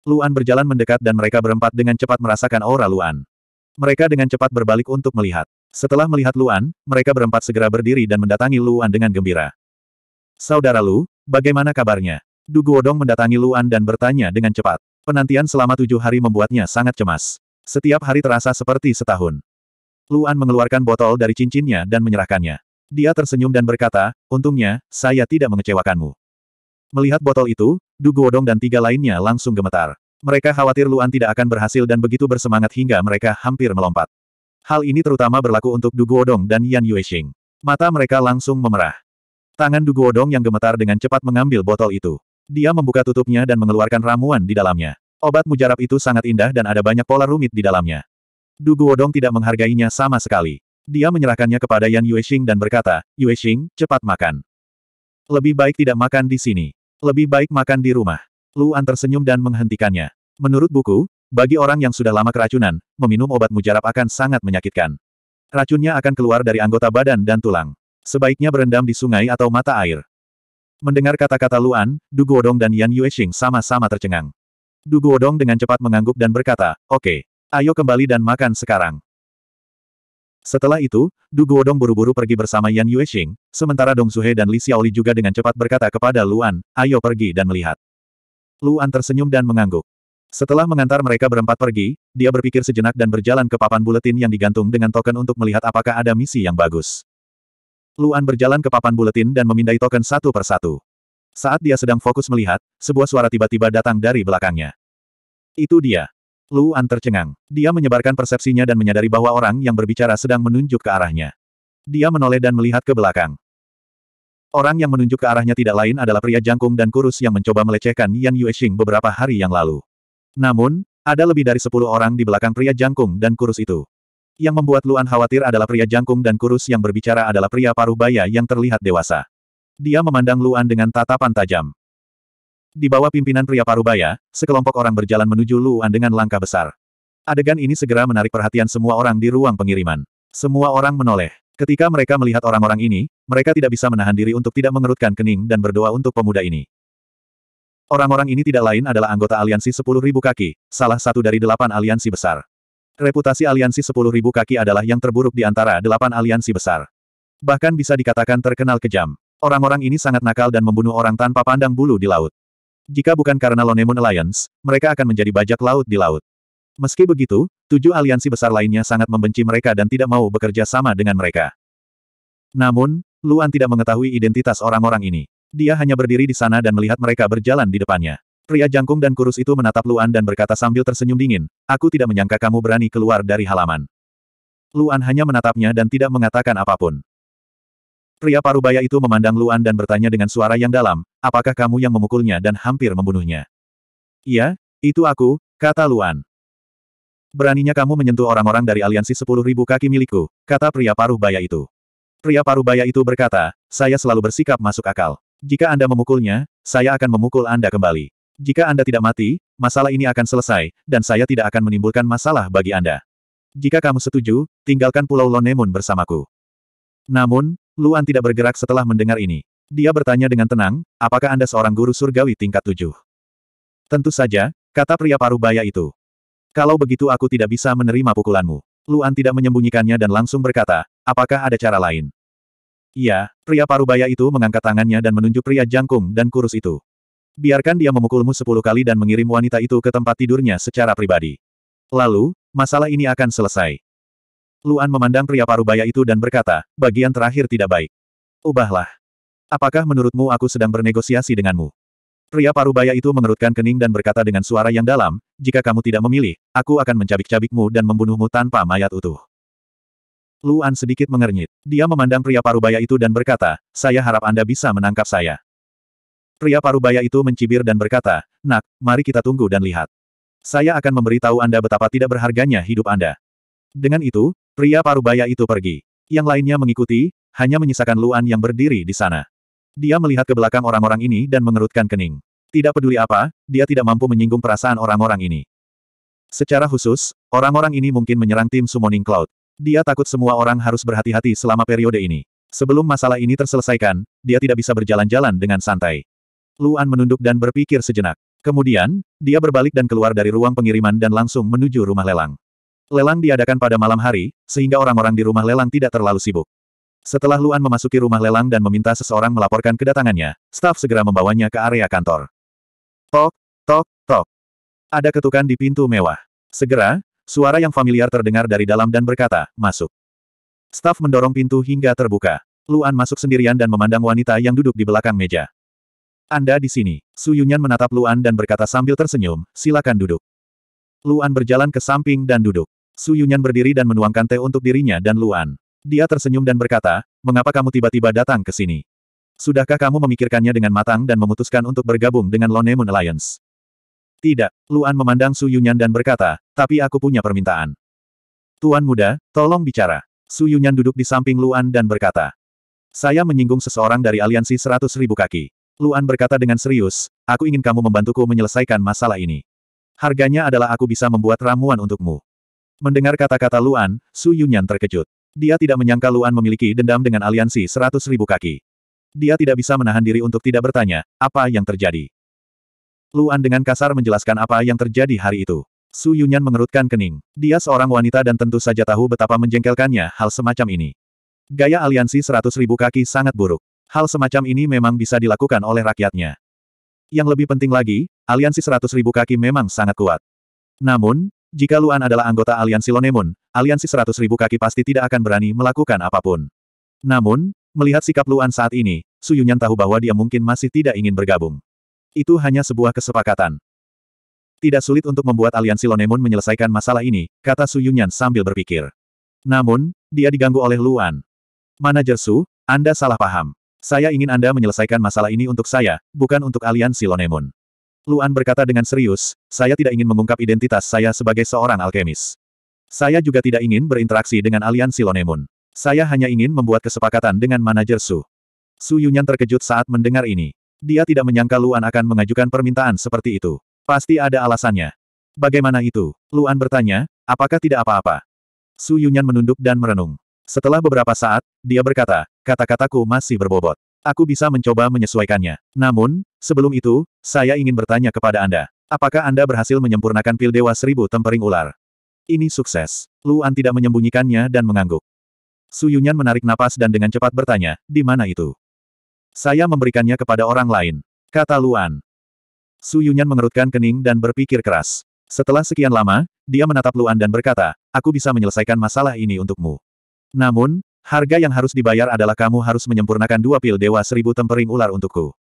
Luan berjalan mendekat dan mereka berempat dengan cepat merasakan aura Luan. Mereka dengan cepat berbalik untuk melihat. Setelah melihat Luan, mereka berempat segera berdiri dan mendatangi Luan dengan gembira. Saudara Lu, bagaimana kabarnya? Dugu Odong mendatangi Luan dan bertanya dengan cepat. Penantian selama tujuh hari membuatnya sangat cemas. Setiap hari terasa seperti setahun. Luan mengeluarkan botol dari cincinnya dan menyerahkannya. Dia tersenyum dan berkata, untungnya, saya tidak mengecewakanmu. Melihat botol itu, Du Guodong dan tiga lainnya langsung gemetar. Mereka khawatir Luan tidak akan berhasil dan begitu bersemangat hingga mereka hampir melompat. Hal ini terutama berlaku untuk Du Guodong dan Yan Yuexing. Mata mereka langsung memerah. Tangan Du Guodong yang gemetar dengan cepat mengambil botol itu. Dia membuka tutupnya dan mengeluarkan ramuan di dalamnya. Obat mujarab itu sangat indah dan ada banyak pola rumit di dalamnya. Du Guodong tidak menghargainya sama sekali. Dia menyerahkannya kepada Yan Yuexing dan berkata, Yuexing, cepat makan. Lebih baik tidak makan di sini. Lebih baik makan di rumah. Luan tersenyum dan menghentikannya. Menurut buku, bagi orang yang sudah lama keracunan, meminum obat mujarab akan sangat menyakitkan. Racunnya akan keluar dari anggota badan dan tulang. Sebaiknya berendam di sungai atau mata air. Mendengar kata-kata Luan, Du Guodong dan Yan Yuexing sama-sama tercengang. Dugu Odong dengan cepat mengangguk dan berkata, oke, ayo kembali dan makan sekarang. Setelah itu, Dugu Odong buru-buru pergi bersama Yan Yuexing, sementara Dong Suhe dan Li Xiaoli juga dengan cepat berkata kepada Luan, ayo pergi dan melihat. Luan tersenyum dan mengangguk. Setelah mengantar mereka berempat pergi, dia berpikir sejenak dan berjalan ke papan buletin yang digantung dengan token untuk melihat apakah ada misi yang bagus. Luan berjalan ke papan buletin dan memindai token satu persatu. Saat dia sedang fokus melihat, sebuah suara tiba-tiba datang dari belakangnya. Itu dia. Luan tercengang. Dia menyebarkan persepsinya dan menyadari bahwa orang yang berbicara sedang menunjuk ke arahnya. Dia menoleh dan melihat ke belakang. Orang yang menunjuk ke arahnya tidak lain adalah pria jangkung dan kurus yang mencoba melecehkan Yan Yuexing beberapa hari yang lalu. Namun, ada lebih dari sepuluh orang di belakang pria jangkung dan kurus itu. Yang membuat Luan khawatir adalah pria jangkung dan kurus yang berbicara adalah pria paruh baya yang terlihat dewasa. Dia memandang Luan dengan tatapan tajam. Di bawah pimpinan pria parubaya, sekelompok orang berjalan menuju Luan dengan langkah besar. Adegan ini segera menarik perhatian semua orang di ruang pengiriman. Semua orang menoleh. Ketika mereka melihat orang-orang ini, mereka tidak bisa menahan diri untuk tidak mengerutkan kening dan berdoa untuk pemuda ini. Orang-orang ini tidak lain adalah anggota aliansi 10.000 kaki, salah satu dari delapan aliansi besar. Reputasi aliansi 10.000 kaki adalah yang terburuk di antara delapan aliansi besar. Bahkan bisa dikatakan terkenal kejam. Orang-orang ini sangat nakal dan membunuh orang tanpa pandang bulu di laut. Jika bukan karena Lonemun Alliance, mereka akan menjadi bajak laut di laut. Meski begitu, tujuh aliansi besar lainnya sangat membenci mereka dan tidak mau bekerja sama dengan mereka. Namun, Luan tidak mengetahui identitas orang-orang ini. Dia hanya berdiri di sana dan melihat mereka berjalan di depannya. Pria jangkung dan kurus itu menatap Luan dan berkata sambil tersenyum dingin, aku tidak menyangka kamu berani keluar dari halaman. Luan hanya menatapnya dan tidak mengatakan apapun. Pria parubaya itu memandang Luan dan bertanya dengan suara yang dalam, apakah kamu yang memukulnya dan hampir membunuhnya? Iya, itu aku, kata Luan. Beraninya kamu menyentuh orang-orang dari aliansi sepuluh ribu kaki milikku, kata pria paruh baya itu. Pria paruh baya itu berkata, saya selalu bersikap masuk akal. Jika Anda memukulnya, saya akan memukul Anda kembali. Jika Anda tidak mati, masalah ini akan selesai, dan saya tidak akan menimbulkan masalah bagi Anda. Jika kamu setuju, tinggalkan Pulau Lonemun bersamaku. Namun, Luan tidak bergerak setelah mendengar ini. Dia bertanya dengan tenang, apakah Anda seorang guru surgawi tingkat tujuh? Tentu saja, kata pria paruh baya itu. Kalau begitu aku tidak bisa menerima pukulanmu. Luan tidak menyembunyikannya dan langsung berkata, apakah ada cara lain? Iya, pria paruh baya itu mengangkat tangannya dan menunjuk pria jangkung dan kurus itu. Biarkan dia memukulmu sepuluh kali dan mengirim wanita itu ke tempat tidurnya secara pribadi. Lalu, masalah ini akan selesai. Luan memandang pria parubaya itu dan berkata, bagian terakhir tidak baik. Ubahlah. Apakah menurutmu aku sedang bernegosiasi denganmu? Pria parubaya itu mengerutkan kening dan berkata dengan suara yang dalam, jika kamu tidak memilih, aku akan mencabik-cabikmu dan membunuhmu tanpa mayat utuh. Luan sedikit mengernyit. Dia memandang pria parubaya itu dan berkata, saya harap Anda bisa menangkap saya. Pria parubaya itu mencibir dan berkata, nak, mari kita tunggu dan lihat. Saya akan memberitahu Anda betapa tidak berharganya hidup Anda. Dengan itu, Pria parubaya itu pergi. Yang lainnya mengikuti, hanya menyisakan Luan yang berdiri di sana. Dia melihat ke belakang orang-orang ini dan mengerutkan kening. Tidak peduli apa, dia tidak mampu menyinggung perasaan orang-orang ini. Secara khusus, orang-orang ini mungkin menyerang tim Summoning Cloud. Dia takut semua orang harus berhati-hati selama periode ini. Sebelum masalah ini terselesaikan, dia tidak bisa berjalan-jalan dengan santai. Luan menunduk dan berpikir sejenak. Kemudian, dia berbalik dan keluar dari ruang pengiriman dan langsung menuju rumah lelang. Lelang diadakan pada malam hari, sehingga orang-orang di rumah lelang tidak terlalu sibuk. Setelah Luan memasuki rumah lelang dan meminta seseorang melaporkan kedatangannya, staf segera membawanya ke area kantor. Tok, tok, tok. Ada ketukan di pintu mewah. Segera, suara yang familiar terdengar dari dalam dan berkata, masuk. Staf mendorong pintu hingga terbuka. Luan masuk sendirian dan memandang wanita yang duduk di belakang meja. Anda di sini. Su Yunyan menatap Luan dan berkata sambil tersenyum, silakan duduk. Luan berjalan ke samping dan duduk. Su Yunyan berdiri dan menuangkan teh untuk dirinya dan Luan. Dia tersenyum dan berkata, mengapa kamu tiba-tiba datang ke sini? Sudahkah kamu memikirkannya dengan matang dan memutuskan untuk bergabung dengan Lone Moon Alliance? Tidak, Luan memandang Su Yunyan dan berkata, tapi aku punya permintaan. Tuan muda, tolong bicara. Su Yunyan duduk di samping Luan dan berkata, saya menyinggung seseorang dari aliansi seratus ribu kaki. Luan berkata dengan serius, aku ingin kamu membantuku menyelesaikan masalah ini. Harganya adalah aku bisa membuat ramuan untukmu. Mendengar kata-kata Luan, Su Yunyan terkejut. Dia tidak menyangka Luan memiliki dendam dengan aliansi seratus ribu kaki. Dia tidak bisa menahan diri untuk tidak bertanya, apa yang terjadi. Luan dengan kasar menjelaskan apa yang terjadi hari itu. Su Yunyan mengerutkan kening. Dia seorang wanita dan tentu saja tahu betapa menjengkelkannya hal semacam ini. Gaya aliansi seratus ribu kaki sangat buruk. Hal semacam ini memang bisa dilakukan oleh rakyatnya. Yang lebih penting lagi, aliansi seratus ribu kaki memang sangat kuat. Namun, jika Luan adalah anggota aliansi Lonemon, aliansi seratus ribu kaki pasti tidak akan berani melakukan apapun. Namun, melihat sikap Luan saat ini, Su Yunyan tahu bahwa dia mungkin masih tidak ingin bergabung. Itu hanya sebuah kesepakatan. Tidak sulit untuk membuat aliansi Lonemon menyelesaikan masalah ini, kata Su Yunyan sambil berpikir. Namun, dia diganggu oleh Luan. Manajer Su, Anda salah paham. Saya ingin Anda menyelesaikan masalah ini untuk saya, bukan untuk aliansi Lonemon. Luan berkata dengan serius, saya tidak ingin mengungkap identitas saya sebagai seorang alkemis. Saya juga tidak ingin berinteraksi dengan aliansi Lonemun. Saya hanya ingin membuat kesepakatan dengan manajer Su. Su Yunyan terkejut saat mendengar ini. Dia tidak menyangka Luan akan mengajukan permintaan seperti itu. Pasti ada alasannya. Bagaimana itu? Luan bertanya, apakah tidak apa-apa? Su Yunyan menunduk dan merenung. Setelah beberapa saat, dia berkata, kata-kataku masih berbobot aku bisa mencoba menyesuaikannya. Namun, sebelum itu, saya ingin bertanya kepada Anda. Apakah Anda berhasil menyempurnakan pil Dewa Seribu Tempering Ular? Ini sukses. Luan tidak menyembunyikannya dan mengangguk. Suyunyan menarik napas dan dengan cepat bertanya, di mana itu? Saya memberikannya kepada orang lain. Kata Luan. Suyunyan mengerutkan kening dan berpikir keras. Setelah sekian lama, dia menatap Luan dan berkata, aku bisa menyelesaikan masalah ini untukmu. Namun, Harga yang harus dibayar adalah kamu harus menyempurnakan dua pil Dewa Seribu Tempering Ular untukku.